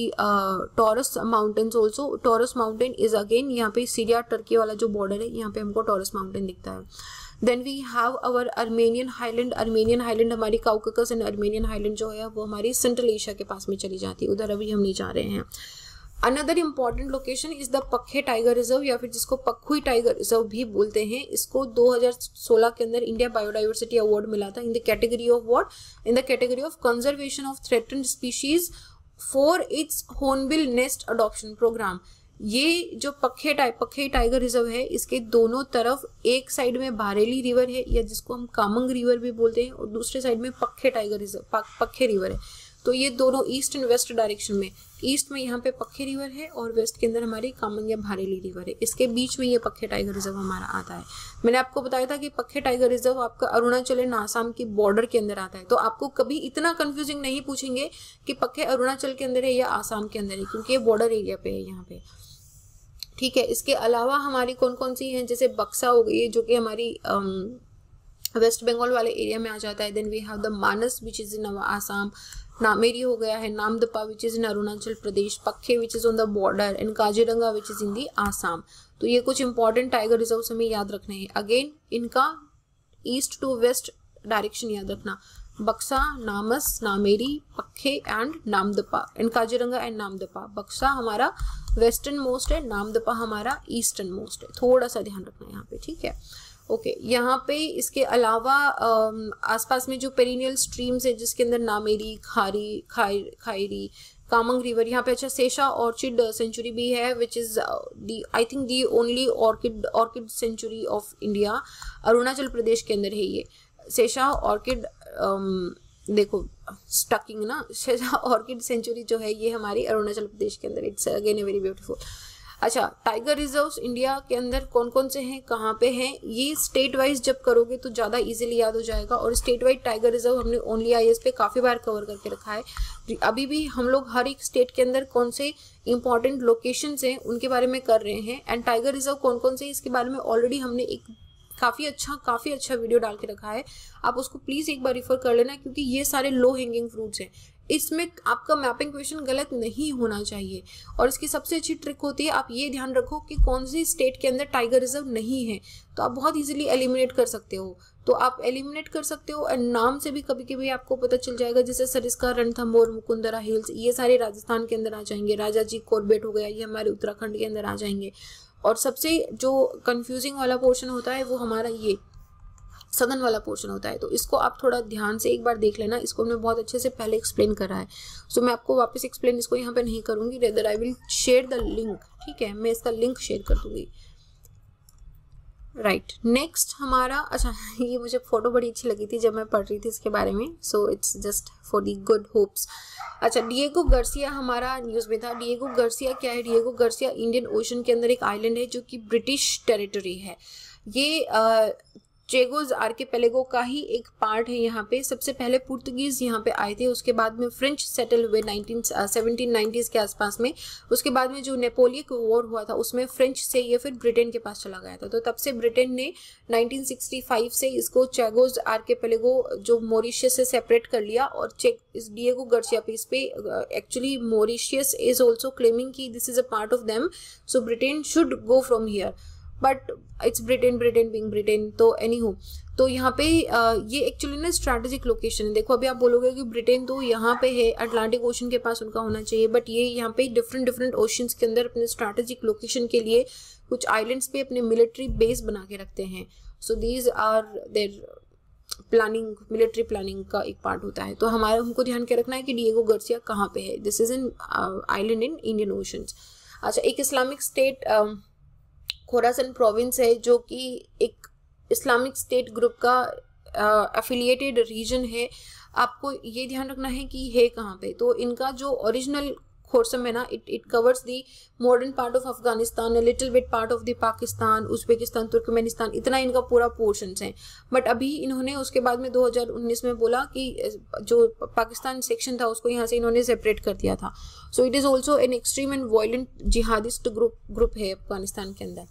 Taurus mountains also Taurus mountain is again यहाँ पे सीरिया टर्की वाला जो बॉर्डर है यहाँ पे हमको टॉरस माउंटेन दिखता है then we have our Armenian highland Armenian highland हमारी काउकस एंड अर्मेनियन हाईलैंड जो है वो हमारी सेंट्रल एशिया के पास में चली जाती है उधर अभी हम नहीं जा रहे हैं another important location is the Pakke tiger reserve या फिर जिसको पखुई टाइगर रिजर्व भी बोलते हैं इसको 2016 के अंदर इंडिया बायोडाइवर्सिटी अवार्ड मिला था in the category of what in the category of conservation of threatened species for its hornbill nest adoption programme ये जो Pakke type Pakke tiger reserve है इसके दोनों तरफ एक साइड में बारेली रिवर है या जिसको हम कामंग रिवर भी बोलते हैं और दूसरे साइड में Pakke tiger reserve Pakke river है तो ये दोनों ईस्ट एंड वेस्ट डायरेक्शन में ईस्ट में यहाँ पे पखे रिवर है और वेस्ट के अंदर हमारी कामंग या भारेली रिवर है इसके बीच में ये पखे टाइगर रिजर्व हमारा आता है मैंने आपको बताया था कि पखे टाइगर रिजर्व आपका अरुणाचल एंड आसाम की बॉर्डर के अंदर आता है तो आपको कभी इतना कंफ्यूजिंग नहीं पूछेंगे कि पखे अरुणाचल के अंदर है या आसाम के अंदर है क्योंकि ये बॉर्डर एरिया पे है यहाँ पे ठीक है इसके अलावा हमारी कौन कौन सी हैं जैसे बक्सा हो गई जो कि हमारी वेस्ट बंगाल वाले एरिया में आ जाता है then we have the Manas which is in Assam Nameri हो गया है Namdapha which is in Arunachal Pradesh Pakke which is on the border and Kaziranga which is in the Assam तो ये कुछ इंपॉर्टेंट टाइगर रिजर्व हमें याद रखने हैं अगेन इनका ईस्ट टू वेस्ट डायरेक्शन याद रखना Buxa Manas Nameri Pakke and Namdapha and Kaziranga and Namdapha Buxa हमारा वेस्टर्न मोस्ट है नामदपा हमारा ईस्टर्न मोस्ट है थोड़ा सा ध्यान रखना यहाँ पे ठीक है ओके यहाँ पे इसके अलावा आसपास में जो पेरिनियल स्ट्रीम्स है जिसके अंदर नामेरी खारी खाई खायरी कामंग रिवर यहाँ पे अच्छा सेशा ऑर्चिड सेंचुरी भी है which is the I think the only orchid orchid sanctuary of India Arunachal Pradesh के अंदर है ये सेशा ऑर्किड देखो स्टकिंग ना शेजा ऑर्किड सेंचुरी जो है ये हमारी अरुणाचल प्रदेश के अंदर it's again a very beautiful अच्छा टाइगर रिजर्व्स इंडिया के अंदर कौन कौन से हैं कहाँ पे हैं ये स्टेट वाइज जब करोगे तो ज़्यादा इजीली याद हो जाएगा और स्टेट वाइज टाइगर रिजर्व हमने ओनली आई पे काफ़ी बार कवर करके रखा है अभी भी हम लोग हर एक स्टेट के अंदर कौन से इंपॉर्टेंट लोकेशन हैं उनके बारे में कर रहे हैं एंड टाइगर रिजर्व कौन कौन से इसके बारे में ऑलरेडी हमने एक काफ़ी अच्छा काफ़ी अच्छा वीडियो डाल के रखा है आप उसको प्लीज़ एक बार रिफर कर लेना क्योंकि ये सारे लो हैंगिंग फ्रूट्स हैं इसमें आपका मैपिंग क्वेश्चन गलत नहीं होना चाहिए और इसकी सबसे अच्छी ट्रिक होती है आप ये ध्यान रखो कि कौन सी स्टेट के अंदर टाइगर रिजर्व नहीं है तो आप बहुत इजीली एलिमिनेट कर सकते हो तो आप एलिमिनेट कर सकते हो एंड नाम से भी कभी कभी आपको पता चल जाएगा जैसे सरिस्का रणथम्बोर मुकुंदरा हिल्स ये सारे राजस्थान के अंदर आ जाएंगे राजा जी कोरबेट हो गया ये हमारे उत्तराखंड के अंदर आ जाएंगे और सबसे जो कंफ्यूजिंग वाला पोर्शन होता है वो हमारा ये सदन वाला पोर्शन होता है तो इसको आप थोड़ा ध्यान से एक बार देख लेना इसको हमने बहुत अच्छे से पहले एक्सप्लेन करा है सो so, मैं आपको वापस एक्सप्लेन इसको यहाँ पे नहीं करूँगी rather I will share the link ठीक है मैं इसका लिंक शेयर कर दूँगी राइट right. नेक्स्ट हमारा अच्छा ये मुझे फ़ोटो बड़ी अच्छी लगी थी जब मैं पढ़ रही थी इसके बारे में so it's just for the good hopes अच्छा डिएगो गर्सिया हमारा न्यूज़ में था डिएगो गर्सिया क्या है डिएगो गर्सिया इंडियन ओशन के अंदर एक आइलैंड है जो कि ब्रिटिश टेरिटरी है ये चेगोज आर्किपेलेगो का ही एक पार्ट है यहाँ पे सबसे पहले पुर्तगीज यहाँ पे आए थे उसके बाद में फ्रेंच सेटल हुए नाइनटीन नाइन्टीज uh, के आसपास में उसके बाद में जो नेपोलियक वॉर हुआ था उसमें फ्रेंच से ये फिर ब्रिटेन के पास चला गया था तो तब से ब्रिटेन ने 1965 से इसको चेगोज आर्केपेलेगो जो मॉरिशियस से सेपरेट कर लिया और चेक इस डिएगो गर्सिया पीस पे actually Mauritius is also claiming की this is a part of them so Britain should go from here but it's Britain Britain being Britain तो एनी हो तो यहाँ पे ये एक्चुअली ना स्ट्रैटेजिक लोकेशन है देखो अभी आप बोलोगे कि ब्रिटेन तो यहाँ पे है अटलांटिक ओशन के पास उनका होना चाहिए बट ये यहाँ पे डिफरेंट डिफरेंट ओशंस के अंदर अपने स्ट्रैटेजिक लोकेशन के लिए कुछ आइलैंड्स पे अपने मिलिट्री बेस बना के रखते हैं so these are there planning military planning का एक पार्ट होता है तो हमारा हमको ध्यान के रखना है कि डिएगो गर्सिया कहाँ पे है this is in island in Indian oceans अच्छा एक Islamic state uh, Khorasan province है जो कि एक इस्लामिक स्टेट ग्रुप का एफिलिएटेड रीजन है आपको ये ध्यान रखना है कि है कहाँ पे तो इनका जो ओरिजिनल खोरसम hai ना it it covers the modern part of Afghanistan little bit part of of Pakistan Pakistan, Turkmenistan इतना इनका पूरा पोर्शन है बट अभी इन्होंने उसके बाद में 2019 में बोला कि जो पाकिस्तान सेक्शन था उसको यहाँ से इन्होंने सेपरेट कर दिया था so it is also an extreme and violent jihadist group group है अफगानिस्तान के अंदर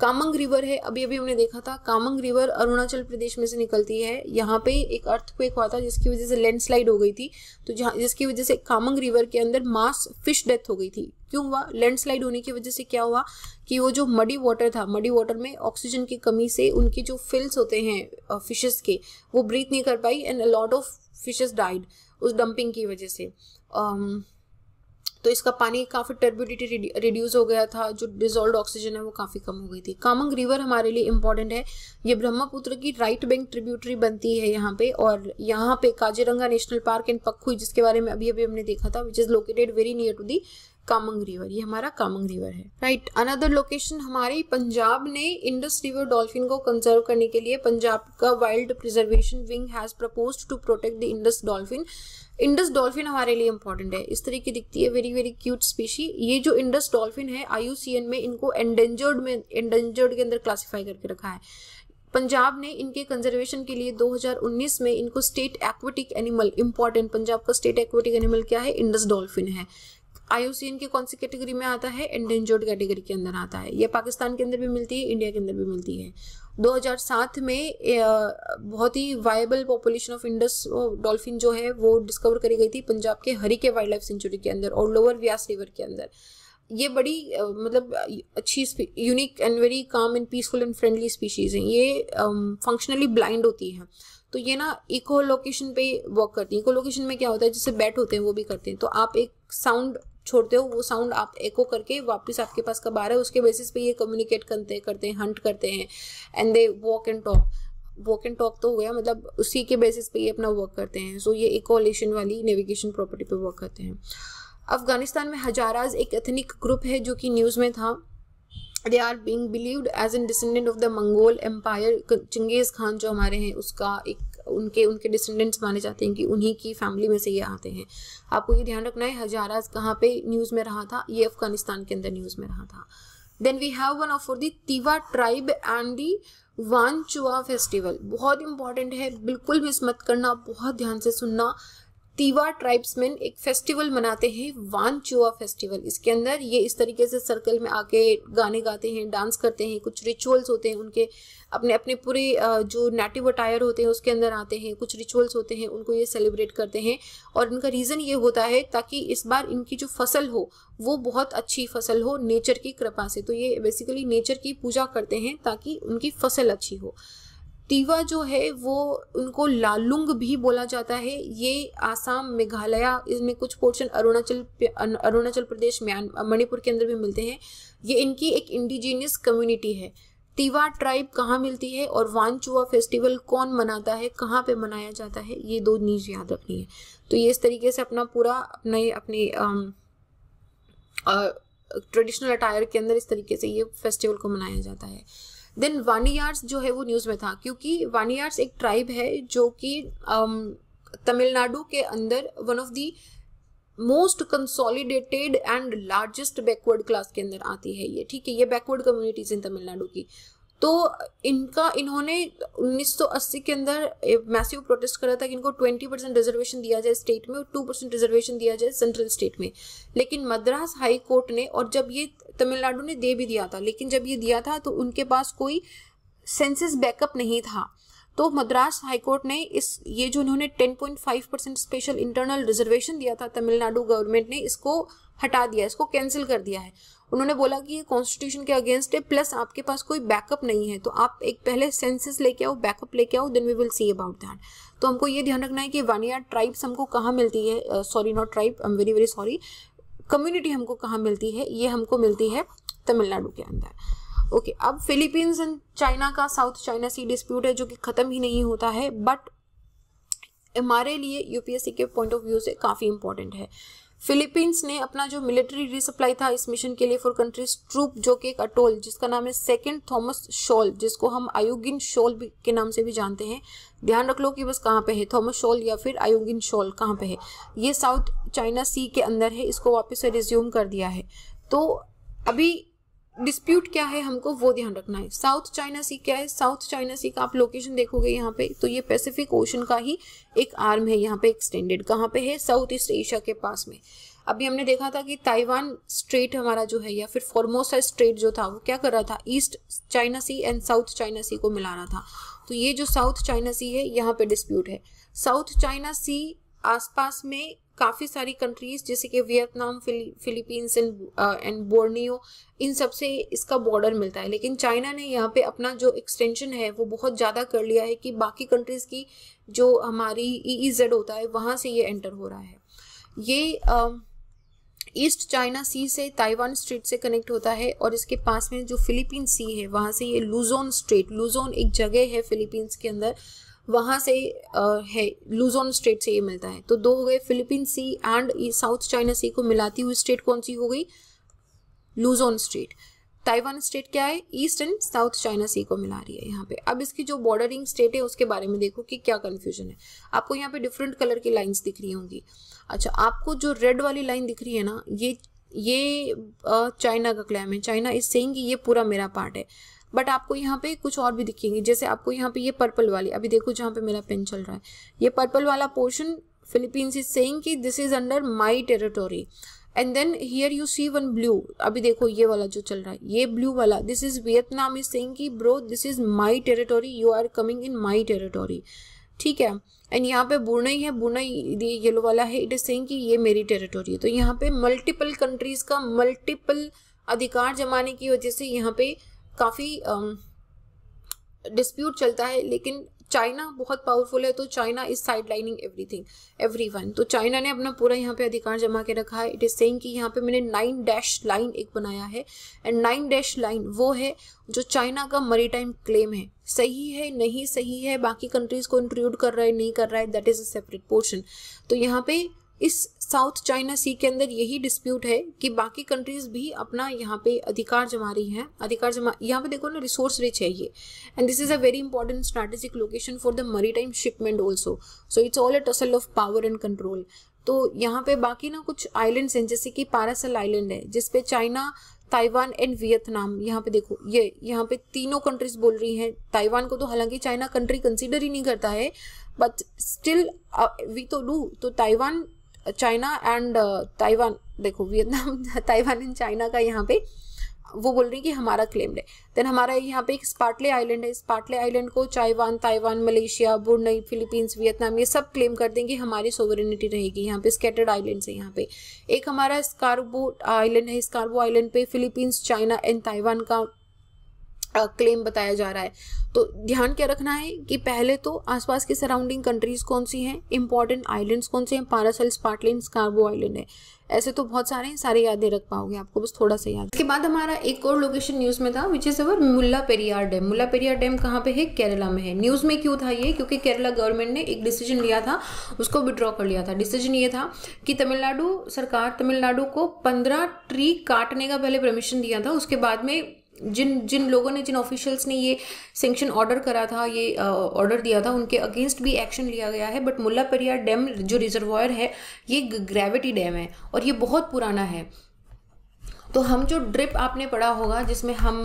कामंग रिवर है अभी अभी हमने देखा था कामंग रिवर अरुणाचल प्रदेश में से निकलती है यहाँ पे एक अर्थक्वेक हुआ था जिसकी वजह से लैंडस्लाइड हो गई थी तो जहाँ जिसकी वजह से कामंग रिवर के अंदर मास फिश डेथ हो गई थी क्यों हुआ लैंडस्लाइड होने की वजह से क्या हुआ कि वो जो मडी वाटर था मडी वाटर में ऑक्सीजन की कमी से उनके जो फिल्स होते हैं फिशेस के वो ब्रीथ नहीं कर पाई and a lot of fishes died उस डंपिंग की वजह से um, तो इसका पानी काफ़ी टर्बिडिटी रिड्यूस हो गया था जो डिजोल्व ऑक्सीजन है वो काफ़ी कम हो गई थी कामंग रिवर हमारे लिए इंपॉर्टेंट है ये ब्रह्मपुत्र की राइट बैंक ट्रिब्यूटरी बनती है यहाँ पे और यहाँ पे Kaziranga national park and Pakhui जिसके बारे में अभी अभी हमने देखा था which is located very near to the Kameng river ये हमारा कामंग रिवर है राइट अनदर लोकेशन हमारे पंजाब ने इंडस रिवर डॉल्फिन को कंजर्व करने के लिए पंजाब का wild preservation wing has propose to protect the Indus dolphin Indus dolphin हमारे लिए इंपॉर्टेंट है इस तरह की दिखती है वेरी वेरी क्यूट स्पीशी ये जो इंडस डॉल्फिन है आईयूसीएन में इनको एंडेंजर्ड में एंडेंजर्ड के अंदर क्लासिफाई करके रखा है पंजाब ने इनके कंजर्वेशन के लिए 2019 में इनको state aquatic animal important Punjab का स्टेट एक्वेटिक एनिमल क्या है इंडस डॉल्फिन है आईओसीएन की कौन सी कैटेगरी में आता है एंडेंजर्ड कैटेगरी के अंदर आता है ये पाकिस्तान के अंदर भी मिलती है इंडिया के अंदर भी मिलती है 2007 में बहुत ही viable population of Indus dolphin जो है वो डिस्कवर करी गई थी पंजाब के हरी के वाइल्ड लाइफ सेंचुरी के अंदर और लोअर व्यास रिवर के अंदर ये बड़ी मतलब अच्छी unique and very calm and peaceful and friendly species हैं ये फंक्शनली ब्लाइंड होती हैं तो ये ना इको लोकेशन पे वर्क करती है इको लोकेशन में क्या होता है जैसे बैट होते हैं वो भी करते हैं तो आप एक साउंड छोड़ते हो वो साउंड आप एको करके वापस आपके पास कब आ रहा है उसके बेसिस पे ये कम्युनिकेट करते करते हैं हंट करते हैं and they walk and talk walk and talk तो हो गया मतलब उसी के बेसिस पे ये अपना वर्क करते हैं सो so, ये इकोलेशन वाली नेविगेशन प्रॉपर्टी पे वर्क करते हैं अफगानिस्तान में हजाराज एक एथनिक ग्रुप है जो कि न्यूज़ में था they are being believed as an descendant of the Mongol empire Genghis Khan जो हमारे हैं उसका एक उनके उनके डिसेंडेंट्स माने जाते हैं कि उन्हीं की फैमिली में से ये आते हैं आपको ये ध्यान रखना है हजारा कहाँ पे न्यूज़ में रहा था ये अफगानिस्तान के अंदर न्यूज़ में रहा था then we have one of for the Tiwa tribe and the Wanchuwa festival बहुत इंपॉर्टेंट है बिल्कुल मिस मत करना बहुत ध्यान से सुनना तीवा ट्राइब्समैन एक फेस्टिवल मनाते हैं वानचुआ फेस्टिवल इसके अंदर ये इस तरीके से सर्कल में आके गाने गाते हैं डांस करते हैं कुछ रिचुअल्स होते हैं उनके अपने अपने पूरे जो नेटिव अटायर होते हैं उसके अंदर आते हैं कुछ रिचुअल्स होते हैं उनको ये सेलिब्रेट करते हैं और इनका रीज़न ये होता है ताकि इस बार इनकी जो फसल हो वो बहुत अच्छी फसल हो नेचर की कृपा से तो ये बेसिकली नेचर की पूजा करते हैं ताकि उनकी फसल अच्छी हो तीवा जो है वो उनको लालुंग भी बोला जाता है ये आसाम मेघालय इसमें कुछ पोर्शन अरुणाचल अरुणाचल प्रदेश म्यान मणिपुर के अंदर भी मिलते हैं ये इनकी एक इंडिजीनियस कम्युनिटी है तीवा ट्राइब कहाँ मिलती है और वानचुआ फेस्टिवल कौन मनाता है कहाँ पे मनाया जाता है ये दो नीज याद रखनी है तो ये इस तरीके से अपना पूरा अपने अपने ट्रेडिशनल अटायर के अंदर इस तरीके से ये फेस्टिवल को मनाया जाता है देन वानियार्स जो है वो न्यूज़ में था क्योंकि वानियार्स एक ट्राइब है जो कि तमिलनाडु के अंदर one of the most consolidated and largest backward class के अंदर आती है ये ठीक है ये बैकवर्ड कम्युनिटीज इन तमिलनाडु की तो इनका इन्होंने 1980 के अंदर मैसिव प्रोटेस्ट करा था कि इनको 20 परसेंट रिजर्वेशन दिया जाए स्टेट में और 2 परसेंट रिजर्वेशन दिया जाए सेंट्रल स्टेट में लेकिन मद्रास हाई कोर्ट ने और जब ये तमिलनाडु ने दे भी दिया था लेकिन जब ये दिया था तो उनके पास कोई सेंसिस बैकअप नहीं था तो मद्रास हाईकोर्ट ने इस ये जो उन्होंने 10.5 परसेंट स्पेशल इंटरनल रिजर्वेशन दिया था तमिलनाडु गवर्नमेंट ने इसको हटा दिया इसको कैंसिल कर दिया है उन्होंने बोला कि ये कॉन्स्टिट्यूशन के अगेंस्ट है प्लस आपके पास कोई बैकअप नहीं है तो आप एक पहले सेंसिस लेके आओ बैकअप लेके आओ then we will see about that तो हमको ये ध्यान रखना है कि वानिया ट्राइब्स हमको कहाँ मिलती है sorry not tribe I am very very sorry community हमको कहाँ मिलती है ये हमको मिलती है तमिलनाडु के अंदर ओके okay, अब फिलीपींस एंड चाइना का साउथ चाइना सी डिस्प्यूट है जो कि ख़त्म ही नहीं होता है बट हमारे लिए यूपीएससी के पॉइंट ऑफ व्यू से काफ़ी इंपॉर्टेंट है फिलीपींस ने अपना जो मिलिट्री रिसप्लाई था इस मिशन के लिए फॉर कंट्रीज ट्रूप जो कि एक अटोल जिसका नाम है सेकेंड थॉमस शॉल जिसको हम आयोगिन शॉल के नाम से भी जानते हैं ध्यान रख लो कि बस कहाँ पे है थॉमस शॉल या फिर आयोगिन शॉल कहाँ पे है ये साउथ चाइना सी के अंदर है इसको वापस से रिज्यूम कर दिया है तो अभी डिस्प्यूट क्या है हमको वो ध्यान रखना है साउथ चाइना सी क्या है साउथ चाइना सी का आप लोकेशन देखोगे यहाँ पे तो ये पैसिफिक ओशन का ही एक आर्म है यहाँ पे एक्सटेंडेड कहाँ पे है साउथ ईस्ट एशिया के पास में अभी हमने देखा था कि ताइवान स्ट्रेट हमारा जो है या फिर फॉर्मोसा स्ट्रेट जो था वो क्या कर रहा था east China C and south China सी को मिला रहा था तो ये जो साउथ चाइना सी है यहाँ पे डिस्प्यूट है साउथ चाइना सी आसपास में काफ़ी सारी कंट्रीज जैसे कि Vietnam Philippines and and Borneo इन सब से इसका बॉर्डर मिलता है लेकिन चाइना ने यहाँ पे अपना जो एक्सटेंशन है वो बहुत ज़्यादा कर लिया है कि बाकी कंट्रीज़ की जो हमारी ई e e होता है वहाँ से ये एंटर हो रहा है ये ईस्ट चाइना सी से ताइवान स्ट्रीट से कनेक्ट होता है और इसके पास में जो फिलीपींस सी है वहाँ से ये लूजोन स्ट्रीट लूजोन एक जगह है फिलीपींस के अंदर वहाँ से है लूजोन स्टेट से ये मिलता है तो दो हो गए Philippine Sea and south China सी को मिलाती हुई स्टेट कौन सी हो गई लूजोन स्टेट ताइवान स्टेट क्या है ईस्ट एंड साउथ चाइना सी को मिला रही है यहाँ पे अब इसकी जो बॉर्डरिंग स्टेट है उसके बारे में देखो कि क्या कन्फ्यूजन है आपको यहाँ पे डिफरेंट कलर की लाइन्स दिख रही होंगी अच्छा आपको जो रेड वाली लाइन दिख रही है ना ये ये चाइना का क्लैम है चाइना इस सेंगे ये पूरा मेरा पार्ट है बट आपको यहाँ पे कुछ और भी दिखेंगे जैसे आपको यहाँ पे ये पर्पल वाली अभी देखो जहाँ पे मेरा पेन चल रहा है ये पर्पल वाला पोर्शन फिलीपींस इज सेइंग कि this is under my territory and then here you see one blue अभी देखो ये वाला जो चल रहा है ये ब्लू वाला this is Vietnam is saying कि bro this is my territory you are coming in my territory ठीक है एंड यहाँ पे बुनाई है बुनाई ये येलो वाला है इट इज सेइंग कि ये मेरी टेरिटोरी है तो यहाँ पे मल्टीपल कंट्रीज का मल्टीपल अधिकार जमाने की वजह से यहाँ पे काफ़ी डिस्प्यूट चलता है लेकिन चाइना बहुत पावरफुल है तो China is sidelining everyone तो चाइना ने अपना पूरा यहाँ पे अधिकार जमा के रखा है इट इज सेइंग कि यहाँ पे मैंने नाइन डैश लाइन एक बनाया है एंड नाइन डैश लाइन वो है जो चाइना का मरीटाइम क्लेम है सही है नहीं सही है बाकी कंट्रीज को इंक्लूड कर रहा है नहीं कर रहा है that is a separate portion तो यहाँ पे इस साउथ चाइना सी के अंदर यही डिस्प्यूट है कि बाकी कंट्रीज भी अपना यहाँ पे अधिकार जमा रही हैं अधिकार जमा यहाँ पे देखो ना रिसोर्स रिच है ये and this is a very important strategic location for the maritime shipment also so it's all a tussle of power and control तो यहाँ पे बाकी ना कुछ आइलैंड्स हैं जैसे कि पारासल आइलैंड है जिसपे चाइना ताइवान एंड वियतनाम यहाँ पे देखो ये यहाँ पे तीनों कंट्रीज बोल रही हैं ताइवान को तो हालांकि चाइना कंट्री कंसीडर ही नहीं करता है बट स्टिल वी तो डू तो ताइवान चाइना एंड ताइवान देखो वियतनाम ताइवान एंड चाइना का यहाँ पे वो बोल रही है कि हमारा क्लेम है देन हमारा यहाँ पे एक स्पार्टले आइलैंड है स्पार्टले आइलैंड को चाइवान Taiwan Malaysia Brunei Philippines Vietnam ये सब क्लेम कर देंगे हमारी सोवरेनिटी रहेगी यहाँ पे स्केटर्ड आइलैंड है यहाँ पे एक हमारा स्कारबो आइलैंड है स्कारबो आइलैंड पे फिलीपींस चाइना एंड ताइवान का क्लेम बताया जा रहा है तो ध्यान क्या रखना है कि पहले तो आसपास की सराउंडिंग कंट्रीज कौन सी हैं इंपॉर्टेंट आइलैंड्स कौन से हैं पारासल स्पार्टलैंड कार्बो आइलैंड है ऐसे तो बहुत सारे हैं सारे यादें रख पाओगे आपको बस थोड़ा सा याद इसके बाद हमारा एक और लोकेशन न्यूज़ में था विच इज़ अवर मुला पेरियार डैम मुला पेरियार डैम कहाँ पे है केरला में है न्यूज़ में क्यों था ये क्योंकि केरला गवर्नमेंट ने एक डिसीजन लिया था उसको विड्रॉ कर लिया था डिसीजन ये था कि तमिलनाडु सरकार तमिलनाडु को पंद्रह ट्री काटने का पहले परमिशन दिया था उसके बाद में जिन जिन लोगों ने जिन ऑफिशियल्स ने ये सेंक्शन ऑर्डर करा था ये ऑर्डर दिया था उनके अगेंस्ट भी एक्शन लिया गया है बट मुल्ला परियार डैम जो रिजर्वायर है ये ग्रेविटी डैम है और ये बहुत पुराना है तो हम जो ड्रिप आपने पढ़ा होगा जिसमें हम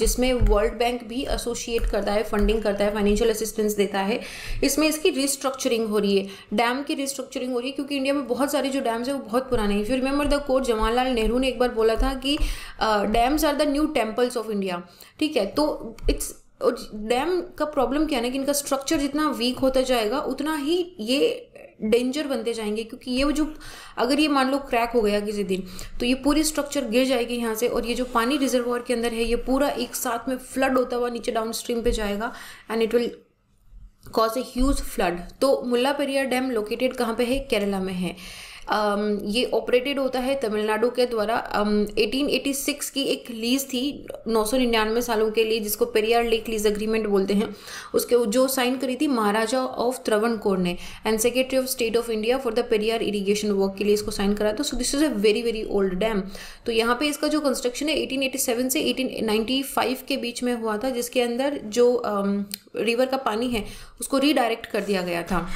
जिसमें वर्ल्ड बैंक भी एसोसिएट करता है फंडिंग करता है फाइनेंशियल असिस्टेंस देता है इसमें इसकी रिस्ट्रक्चरिंग हो रही है डैम की रिस्ट्रक्चरिंग हो रही है क्योंकि इंडिया में बहुत सारे जो डैम्स हैं वो बहुत पुराने हैं फिर remember the quote Jawaharlal Nehru ने एक बार बोला था कि dams are the new temples of India ठीक है तो इट्स डैम का प्रॉब्लम क्या है ना कि इनका स्ट्रक्चर जितना वीक होता जाएगा उतना ही ये डेंजर बनते जाएंगे क्योंकि ये जो अगर ये मान लो क्रैक हो गया किसी दिन तो ये पूरी स्ट्रक्चर गिर जाएगी यहाँ से और ये जो पानी रिजर्वर के अंदर है ये पूरा एक साथ में फ्लड होता हुआ नीचे डाउन स्ट्रीम पर जाएगा and it will cause a huge flood तो मुला पेरिया डैम लोकेटेड कहाँ पे है केरला में है ये ऑपरेटेड होता है तमिलनाडु के द्वारा 1886 की एक लीज थी नौ सालों के लिए जिसको पेरियार लेक लीज अग्रीमेंट बोलते हैं उसके जो साइन करी थी महाराजा ऑफ त्रवण कौर ने and secretary of state of India for the Periyar irrigation work के लिए इसको साइन करा था so this is a very very old dam तो यहाँ पे इसका जो कंस्ट्रक्शन है एटीन से एटीन के बीच में हुआ था जिसके अंदर जो रिवर का पानी है उसको रीडायरेक्ट कर दिया गया था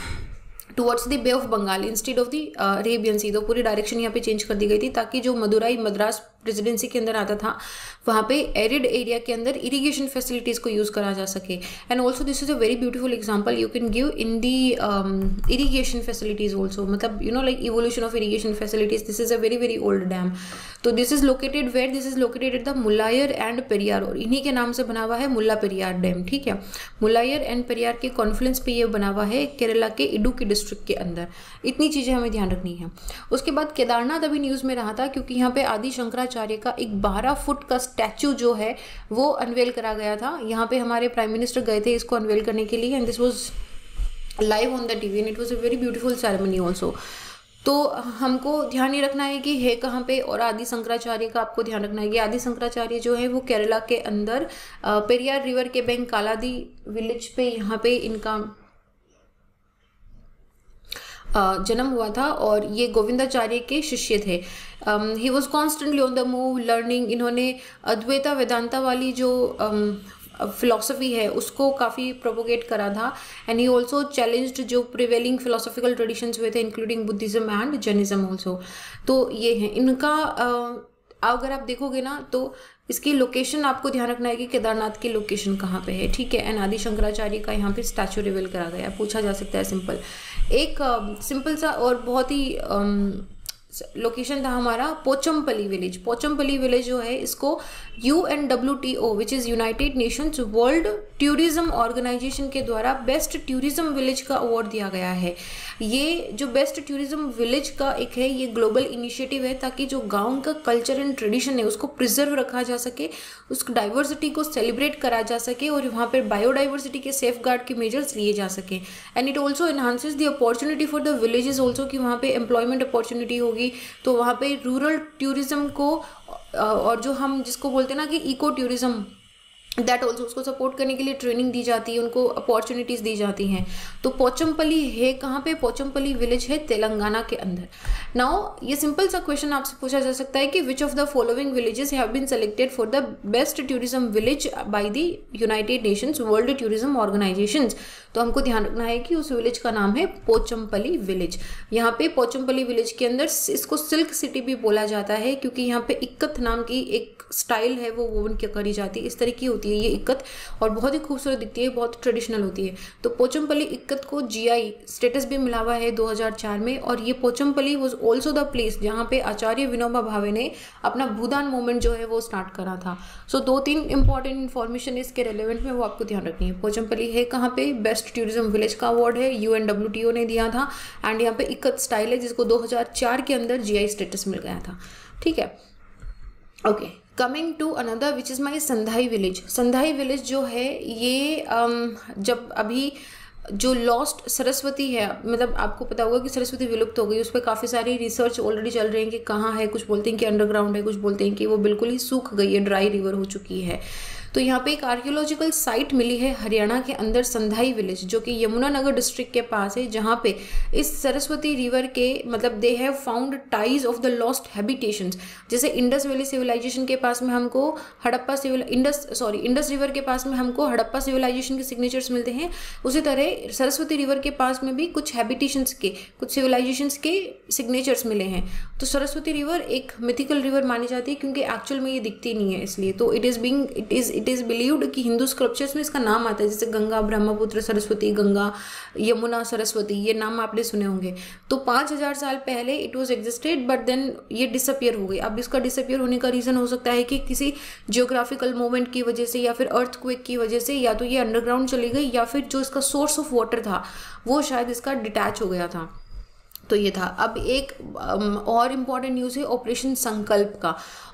towards the bay of Bengal instead of the Arabian sea तो पूरी डायरेक्शन यहाँ पे चेंज कर दी गई थी ताकि जो मदुराई मद्रास रेजिडेंसी के अंदर आता था वहाँ पे एरिड एरिया के अंदर इरिगेशन फैसिलिटीज़ को यूज़ करा जा सके and also this is a very beautiful example you can give in the irrigation facilities also मतलब you know like evolution of irrigation facilities this is a very very old dam तो this is located where this is located at the Mullayar and Periyar और इन्हीं के नाम से बना हुआ है मुला पेरियार डैम ठीक है मुलायर एंड पेरियार के कॉन्फ्लेंस पे ये बना हुआ है केरला के इडुकी डिस्ट्रिक्ट के अंदर इतनी चीज़ें हमें ध्यान रखनी है उसके बाद केदारनाथ अभी न्यूज़ में रहा था क्योंकि यहाँ पे आदि शंकरा शंकराचार्य का एक 12 फुट का स्टैचू जो है वो अनवेल करा गया था यहाँ पे हमारे प्राइम मिनिस्टर गए थे इसको अनवेल करने के लिए and this was live on the T V and it was a very beautiful ceremony also तो हमको ध्यान ही रखना है कि है कहाँ पे और आदि शंकराचार्य का आपको ध्यान रखना है कि आदि शंकराचार्य जो है वो केरला के अंदर पेरियार रिवर के बैंक कालादी विलेज पे यहाँ पे इनका जन्म हुआ था और ये गोविंदाचार्य के शिष्य थे he was constantly on the move learning इन्होंने अद्वैता वेदांता वाली जो फिलोसफी है उसको काफ़ी प्रोपोगेट करा था एंड ही ऑल्सो चैलेंज्ड जो प्रिवेलिंग फिलोसफिकल ट्रेडिशंस हुए थे including Buddhism and Jainism also तो ये हैं इनका अगर आप देखोगे ना तो इसकी लोकेशन आपको ध्यान रखना है कि केदारनाथ की लोकेशन कहाँ पे है ठीक है एंड आदि शंकराचार्य का यहाँ पे स्टैचू रिवील करा गया है पूछा जा सकता है सिंपल एक सिंपल सा और बहुत ही लोकेशन था हमारा पोचमपली विलेज पोचमपली विलेज जो है इसको U N W T O which is United Nations World Tourism Organization के द्वारा बेस्ट टूरिज़्म विलेज का अवार्ड दिया गया है ये जो बेस्ट टूरिज़्म विलेज का एक है ये ग्लोबल इनिशिएटिव है ताकि जो गाँव का कल्चर एंड ट्रेडिशन है उसको प्रिजर्व रखा जा सके उस डाइवर्सिटी को सेलिब्रेट करा जा सके और वहाँ पर बायोडाइवर्सिटी के सेफ के मेजर्स लिए जा सकें and it also enhances the opportunity for the village also कि वहाँ पर एम्प्लॉयमेंट अपॉर्चुनिटी होगी होगी तो वहाँ पे रूरल टूरिज़्म को और जो हम जिसको बोलते हैं ना कि इको टूरिज़्म दैट ऑल्सो उसको सपोर्ट करने के लिए ट्रेनिंग दी जाती है उनको अपॉर्चुनिटीज़ दी जाती हैं तो पोचमपली है कहाँ पे पोचमपली विलेज है तेलंगाना के अंदर नाउ ये सिंपल सा क्वेश्चन आपसे पूछा जा सकता है कि which of the following villages have been selected for the best tourism village by the United Nations World Tourism Organization तो हमको ध्यान रखना है कि उस विलेज का नाम है पोचमपली विलेज यहाँ पे पोचमपली विलेज के अंदर इसको सिल्क सिटी भी बोला जाता है क्योंकि यहाँ पे इक्कत नाम की एक स्टाइल है वो वोवन करी जाती है इस तरह की होती है ये इक्कत और बहुत ही खूबसूरत दिखती है बहुत ट्रेडिशनल होती है तो पोचमपली इक्कत को जीआई स्टेटस भी मिला हुआ है 2004 में और ये Pochampally was also the place जहाँ पे आचार्य विनोबा भावे ने अपना भूदान मूवमेंट जो है वो स्टार्ट करा था सो so, दो तीन इंपॉर्टेंट इन्फॉर्मेशन इसके रेलिवेंट में वो आपको ध्यान रखनी है पोचमपली है कहाँ पे बेस्ट टूरिज्म विलेज का अवार्ड है यू ने दिया था एंड यहाँ पे इक्कत स्टाइल है जिसको दो के अंदर जी स्टेटस मिल गया था ठीक है okay okay. Coming to another which is my Sandhai village Sandhai village जो है ये um, जब अभी जो लॉस्ट सरस्वती है मतलब आपको पता होगा कि सरस्वती विलुप्त हो गई उस पर काफ़ी सारी रिसर्च ऑलरेडी चल रही है कि कहाँ है कुछ बोलते हैं कि अंडरग्राउंड है कुछ बोलते हैं कि वो बिल्कुल ही सूख गई है ड्राई रिवर हो चुकी है तो यहाँ पे एक आर्कियोलॉजिकल साइट मिली है हरियाणा के अंदर संधाई विलेज जो कि यमुनानगर डिस्ट्रिक्ट के पास है जहाँ पे इस सरस्वती रिवर के मतलब they have found ties of the lost habitation जैसे इंडस वैली सिविलाइजेशन के पास में हमको Harappa civil Indus sorry Indus river के पास में हमको हड़प्पा सिविलाइजेशन के सिग्नेचर्स मिलते हैं उसी तरह सरस्वती रिवर के पास में भी कुछ हैबिटेशन के कुछ सिविलाइजेशन के सिग्नेचर्स मिले हैं तो सरस्वती रिवर एक मिथिकल रिवर मानी जाती है क्योंकि एक्चुअल में ये दिखती नहीं है इसलिए तो it is being it is it is believed कि हिंदू स्क्रप्चर्स में इसका नाम आता है जैसे गंगा ब्रह्मपुत्र सरस्वती गंगा यमुना सरस्वती ये नाम आपने सुने होंगे तो पाँच हज़ार साल पहले it was existed but then ये डिसअपियर हो गई अब इसका डिसअपियर होने का रीज़न हो सकता है कि किसी जियोग्राफिकल मोवमेंट की वजह से या फिर अर्थ की वजह से या तो ये अंडरग्राउंड चली गई या फिर जो इसका सोर्स ऑफ वाटर था वो शायद इसका डिटैच हो गया था तो ये था अब एक और इम्पॉर्टेंट न्यूज़ है ऑपरेशन संकल्प का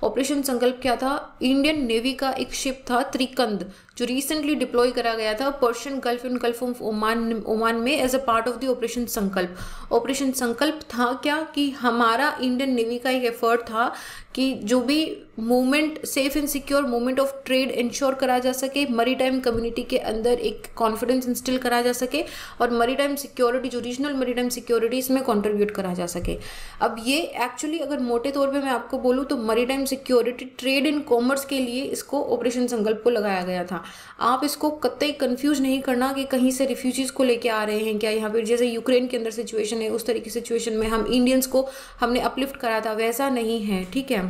ऑपरेशन संकल्प क्या था इंडियन नेवी का एक शिप था त्रिकंद जो रिसेंटली डिप्लॉय करा गया था Persian gulf and gulf of Oman Oman में as a part of the operation Sankalp operation Sankalp था क्या कि हमारा इंडियन नेवी का एक एफर्ट था कि जो भी movement safe and secure movement of trade ensure करा जा सके मरी टाइम कम्युनिटी के अंदर एक कॉन्फिडेंस इंस्टिल करा जा सके और मरी टाइम सिक्योरिटी जो रीजनल मरी टाइम सिक्योरिटी इसमें कॉन्ट्रीब्यूट करा जा सके अब ये एक्चुअली अगर मोटे तौर पर मैं आपको बोलूँ तो maritime security trade and commerce के लिए इसको ऑपरेशन संकल्प को लगाया गया था आप इसको कतई कन्फ्यूज नहीं करना कि कहीं से रिफ्यूजीज़ को लेकर आ रहे हैं क्या यहाँ पर जैसे यूक्रेन के अंदर सिचुएशन है उस तरीके सिचुएशन में हम इंडियंस को हमने अपलिफ्ट करा था वैसा नहीं है ठीक है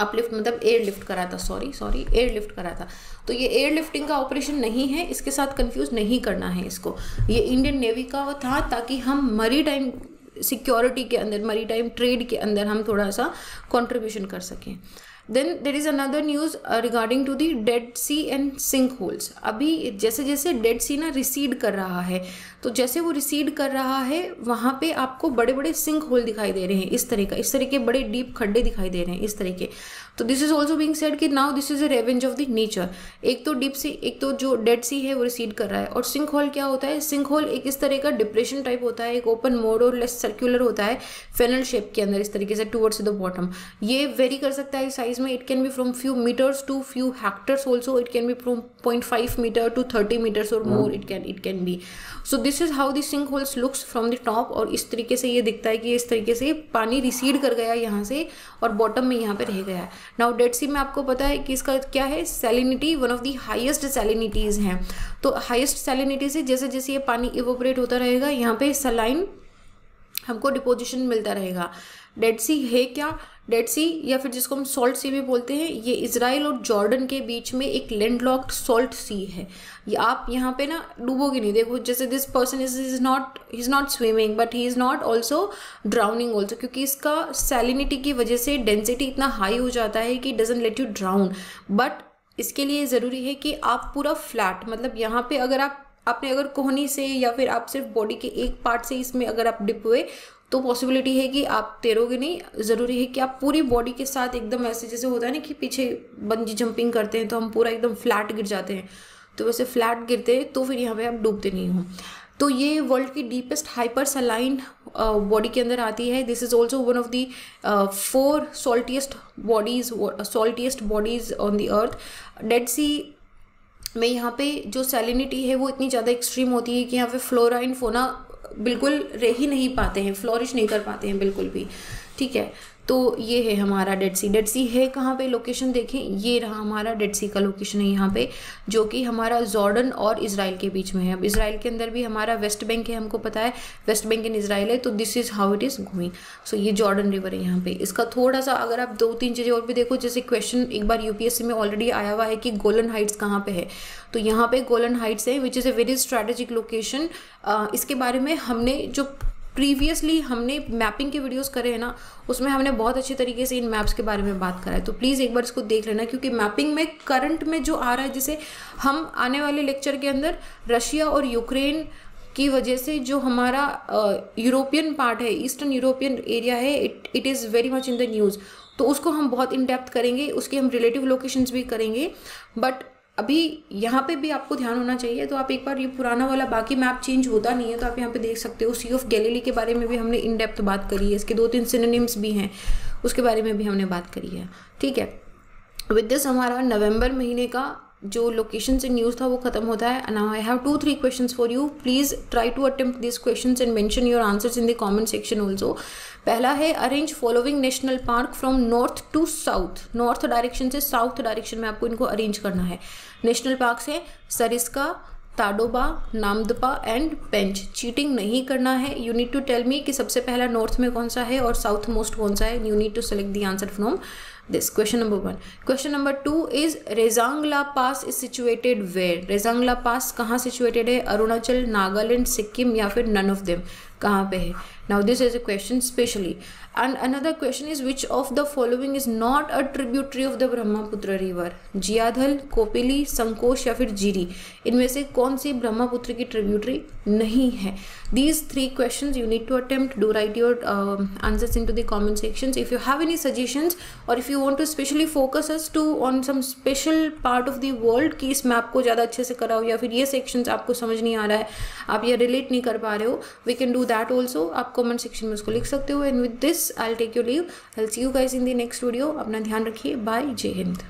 अपलिफ्ट मतलब एयर लिफ्ट करा था सॉरी सॉरी एयर लिफ्ट करा था तो ये एयर लिफ्टिंग का ऑपरेशन नहीं है इसके साथ कंफ्यूज नहीं करना है इसको ये इंडियन नेवी का था ताकि हम मरी टाइम सिक्योरिटी के अंदर मरी टाइम ट्रेड के अंदर हम थोड़ा सा कॉन्ट्रीब्यूशन कर सकें then there is another news regarding to the dead sea and sinkholes अभी जैसे जैसे डेड सी ना रिसीड कर रहा है तो जैसे वो रिसीड कर रहा है वहाँ पे आपको बड़े बड़े सिंक होल दिखाई दे रहे हैं इस तरह का इस तरह के बड़े डीप खड्डे दिखाई दे रहे हैं इस तरह के तो this is also being said कि now this is a revenge of the nature एक तो डीप सी एक तो जो डेड सी है वो रिसीड कर रहा है और सिंक होल क्या होता है सिंक होल एक इस तरह का डिप्रेशन टाइप होता है एक ओपन मोड और लेस सर्क्यूलर होता है फेनल शेप के अंदर इस तरीके से टूवर्ड्स द बॉटम ये वेरी कर सकता है साइज में it can be from few meters to few hectares also it can be from point five meter to thirty meters और more it can it can be so this is how this sinkholes looks from the top और इस तरीके से ये दिखता है कि इस तरीके से पानी रिसीड कर गया यहाँ से और बॉटम में यहाँ पर रह गया है नाउ डेड सी में आपको पता है कि इसका क्या है salinity one of the highest salinities हैं तो हाइएस्ट सेलिनिटी से जैसे जैसे ये पानी इवोपरेट होता रहेगा यहाँ पे सलाइन हमको डिपोजिशन मिलता रहेगा डेड सी है क्या डेड सी या फिर जिसको हम सॉल्ट सी भी बोलते हैं ये इसराइल और जॉर्डन के बीच में एक लैंडलॉक्ड सॉल्ट सी है ये आप यहाँ पे ना डूबोगे नहीं देखो जैसे this person is is not he is not swimming but he is not also drowning also क्योंकि इसका सैलिनिटी की वजह से डेंसिटी इतना हाई हो जाता है कि doesn't let you drown but इसके लिए ज़रूरी है कि आप पूरा फ्लैट मतलब यहाँ पे अगर आप आपने अगर कोहनी से या फिर आप सिर्फ बॉडी के एक पार्ट से इसमें अगर आप डिप हुए तो पॉसिबिलिटी है कि आप तैरोगे नहीं ज़रूरी है कि आप पूरी बॉडी के साथ एकदम ऐसे जैसे होता है ना कि पीछे बंजी जंपिंग करते हैं तो हम पूरा एकदम फ्लैट गिर जाते हैं तो वैसे फ्लैट गिरते हैं तो फिर यहाँ पे आप डूबते नहीं हो तो ये वर्ल्ड की डीपेस्ट हाइपर सलाइन बॉडी के अंदर आती है this is also one of the four saltiest bodies saltiest bodies on the earth dead sea में यहाँ पे जो सैलिनिटी है वो इतनी ज़्यादा एक्सट्रीम होती है कि यहाँ पे फ्लोरा एंड फोना बिल्कुल रह ही नहीं पाते हैं फ्लॉरिश नहीं कर पाते हैं बिल्कुल भी ठीक है तो ये है हमारा डेड सी डेड सी है कहाँ पे लोकेशन देखें ये रहा हमारा डेड सी का लोकेशन है यहाँ पे जो कि हमारा जॉर्डन और इसराइल के बीच में है अब इसराइल के अंदर भी हमारा वेस्ट बैंक है हमको पता है वेस्ट बैंक इन इसराइल है तो this is how it is going so ये जॉर्डन रिवर है यहाँ पे इसका थोड़ा सा अगर आप दो तीन चीज़ें और भी देखो जैसे क्वेश्चन एक बार यू में ऑलरेडी आया हुआ है कि गोलन हाइट्स कहाँ पे है तो यहाँ पे गोलन हाइट्स है which is a very strategic location इसके बारे में हमने जो प्रीवियसली हमने मैपिंग के वीडियोस करे हैं ना उसमें हमने बहुत अच्छे तरीके से इन मैप्स के बारे में बात करा है तो प्लीज़ एक बार इसको देख लेना क्योंकि मैपिंग में करंट में जो आ रहा है जैसे हम आने वाले लेक्चर के अंदर रशिया और यूक्रेन की वजह से जो हमारा यूरोपियन पार्ट है ईस्टर्न यूरोपियन एरिया है it it is very much in the news तो उसको हम बहुत इन डेप्थ करेंगे उसके हम रिलेटिव लोकेशंस भी करेंगे बट अभी यहाँ पे भी आपको ध्यान होना चाहिए तो आप एक बार ये पुराना वाला बाकी मैप चेंज होता नहीं है तो आप यहाँ पे देख सकते हो सी ऑफ गैलीली के बारे में भी हमने इन डेप्थ बात करी है इसके दो तीन सिनोनिम्स भी हैं उसके बारे में भी हमने बात करी है ठीक है विद दिस हमारा नवंबर महीने का जो लोकेशन से न्यूज़ था वो खत्म होता है now I have two three questions for you please try to attempt this questions and mention your answers in the comment section also पहला है arrange following national park from north to south north direction से साउथ डायरेक्शन में आपको इनको अरेंज करना है नेशनल पार्क से सरिस्का ताडोबा नामदपा एंड पेंच चीटिंग नहीं करना है you need to tell me कि सबसे पहला नॉर्थ में कौन सा है और साउथ मोस्ट कौन सा है you need to select the answer from this question number one question number two is Rezang La pass is situated where Rezang La pass कहाँ सिचुएटेड है अरुणाचल नागालैंड सिक्किम या फिर नन ऑफ देम कहाँ पे है now this is a question specially and another question is which of the following is not a tributary of the Brahmaputra river Jiadhal Kopili Sankosh या फिर जीरी इनमें से कौन सी ब्रह्मपुत्र की ट्रिब्यूटरी नहीं है these three questions you need to attempt do write your uh, answers into the comment sections if you have any suggestions or if you want to specially focus us to on some special part of the world कि इस मैप को ज़्यादा अच्छे से कराओ या फिर ये सेक्शंस आपको समझ नहीं आ रहा है आप ये रिलेट नहीं कर पा रहे हो we can do that also आप कमेंट सेक्शन में उसको लिख सकते हो and with this I take you leave I see you guys in the next video अपना ध्यान रखिए बाय जय हिंद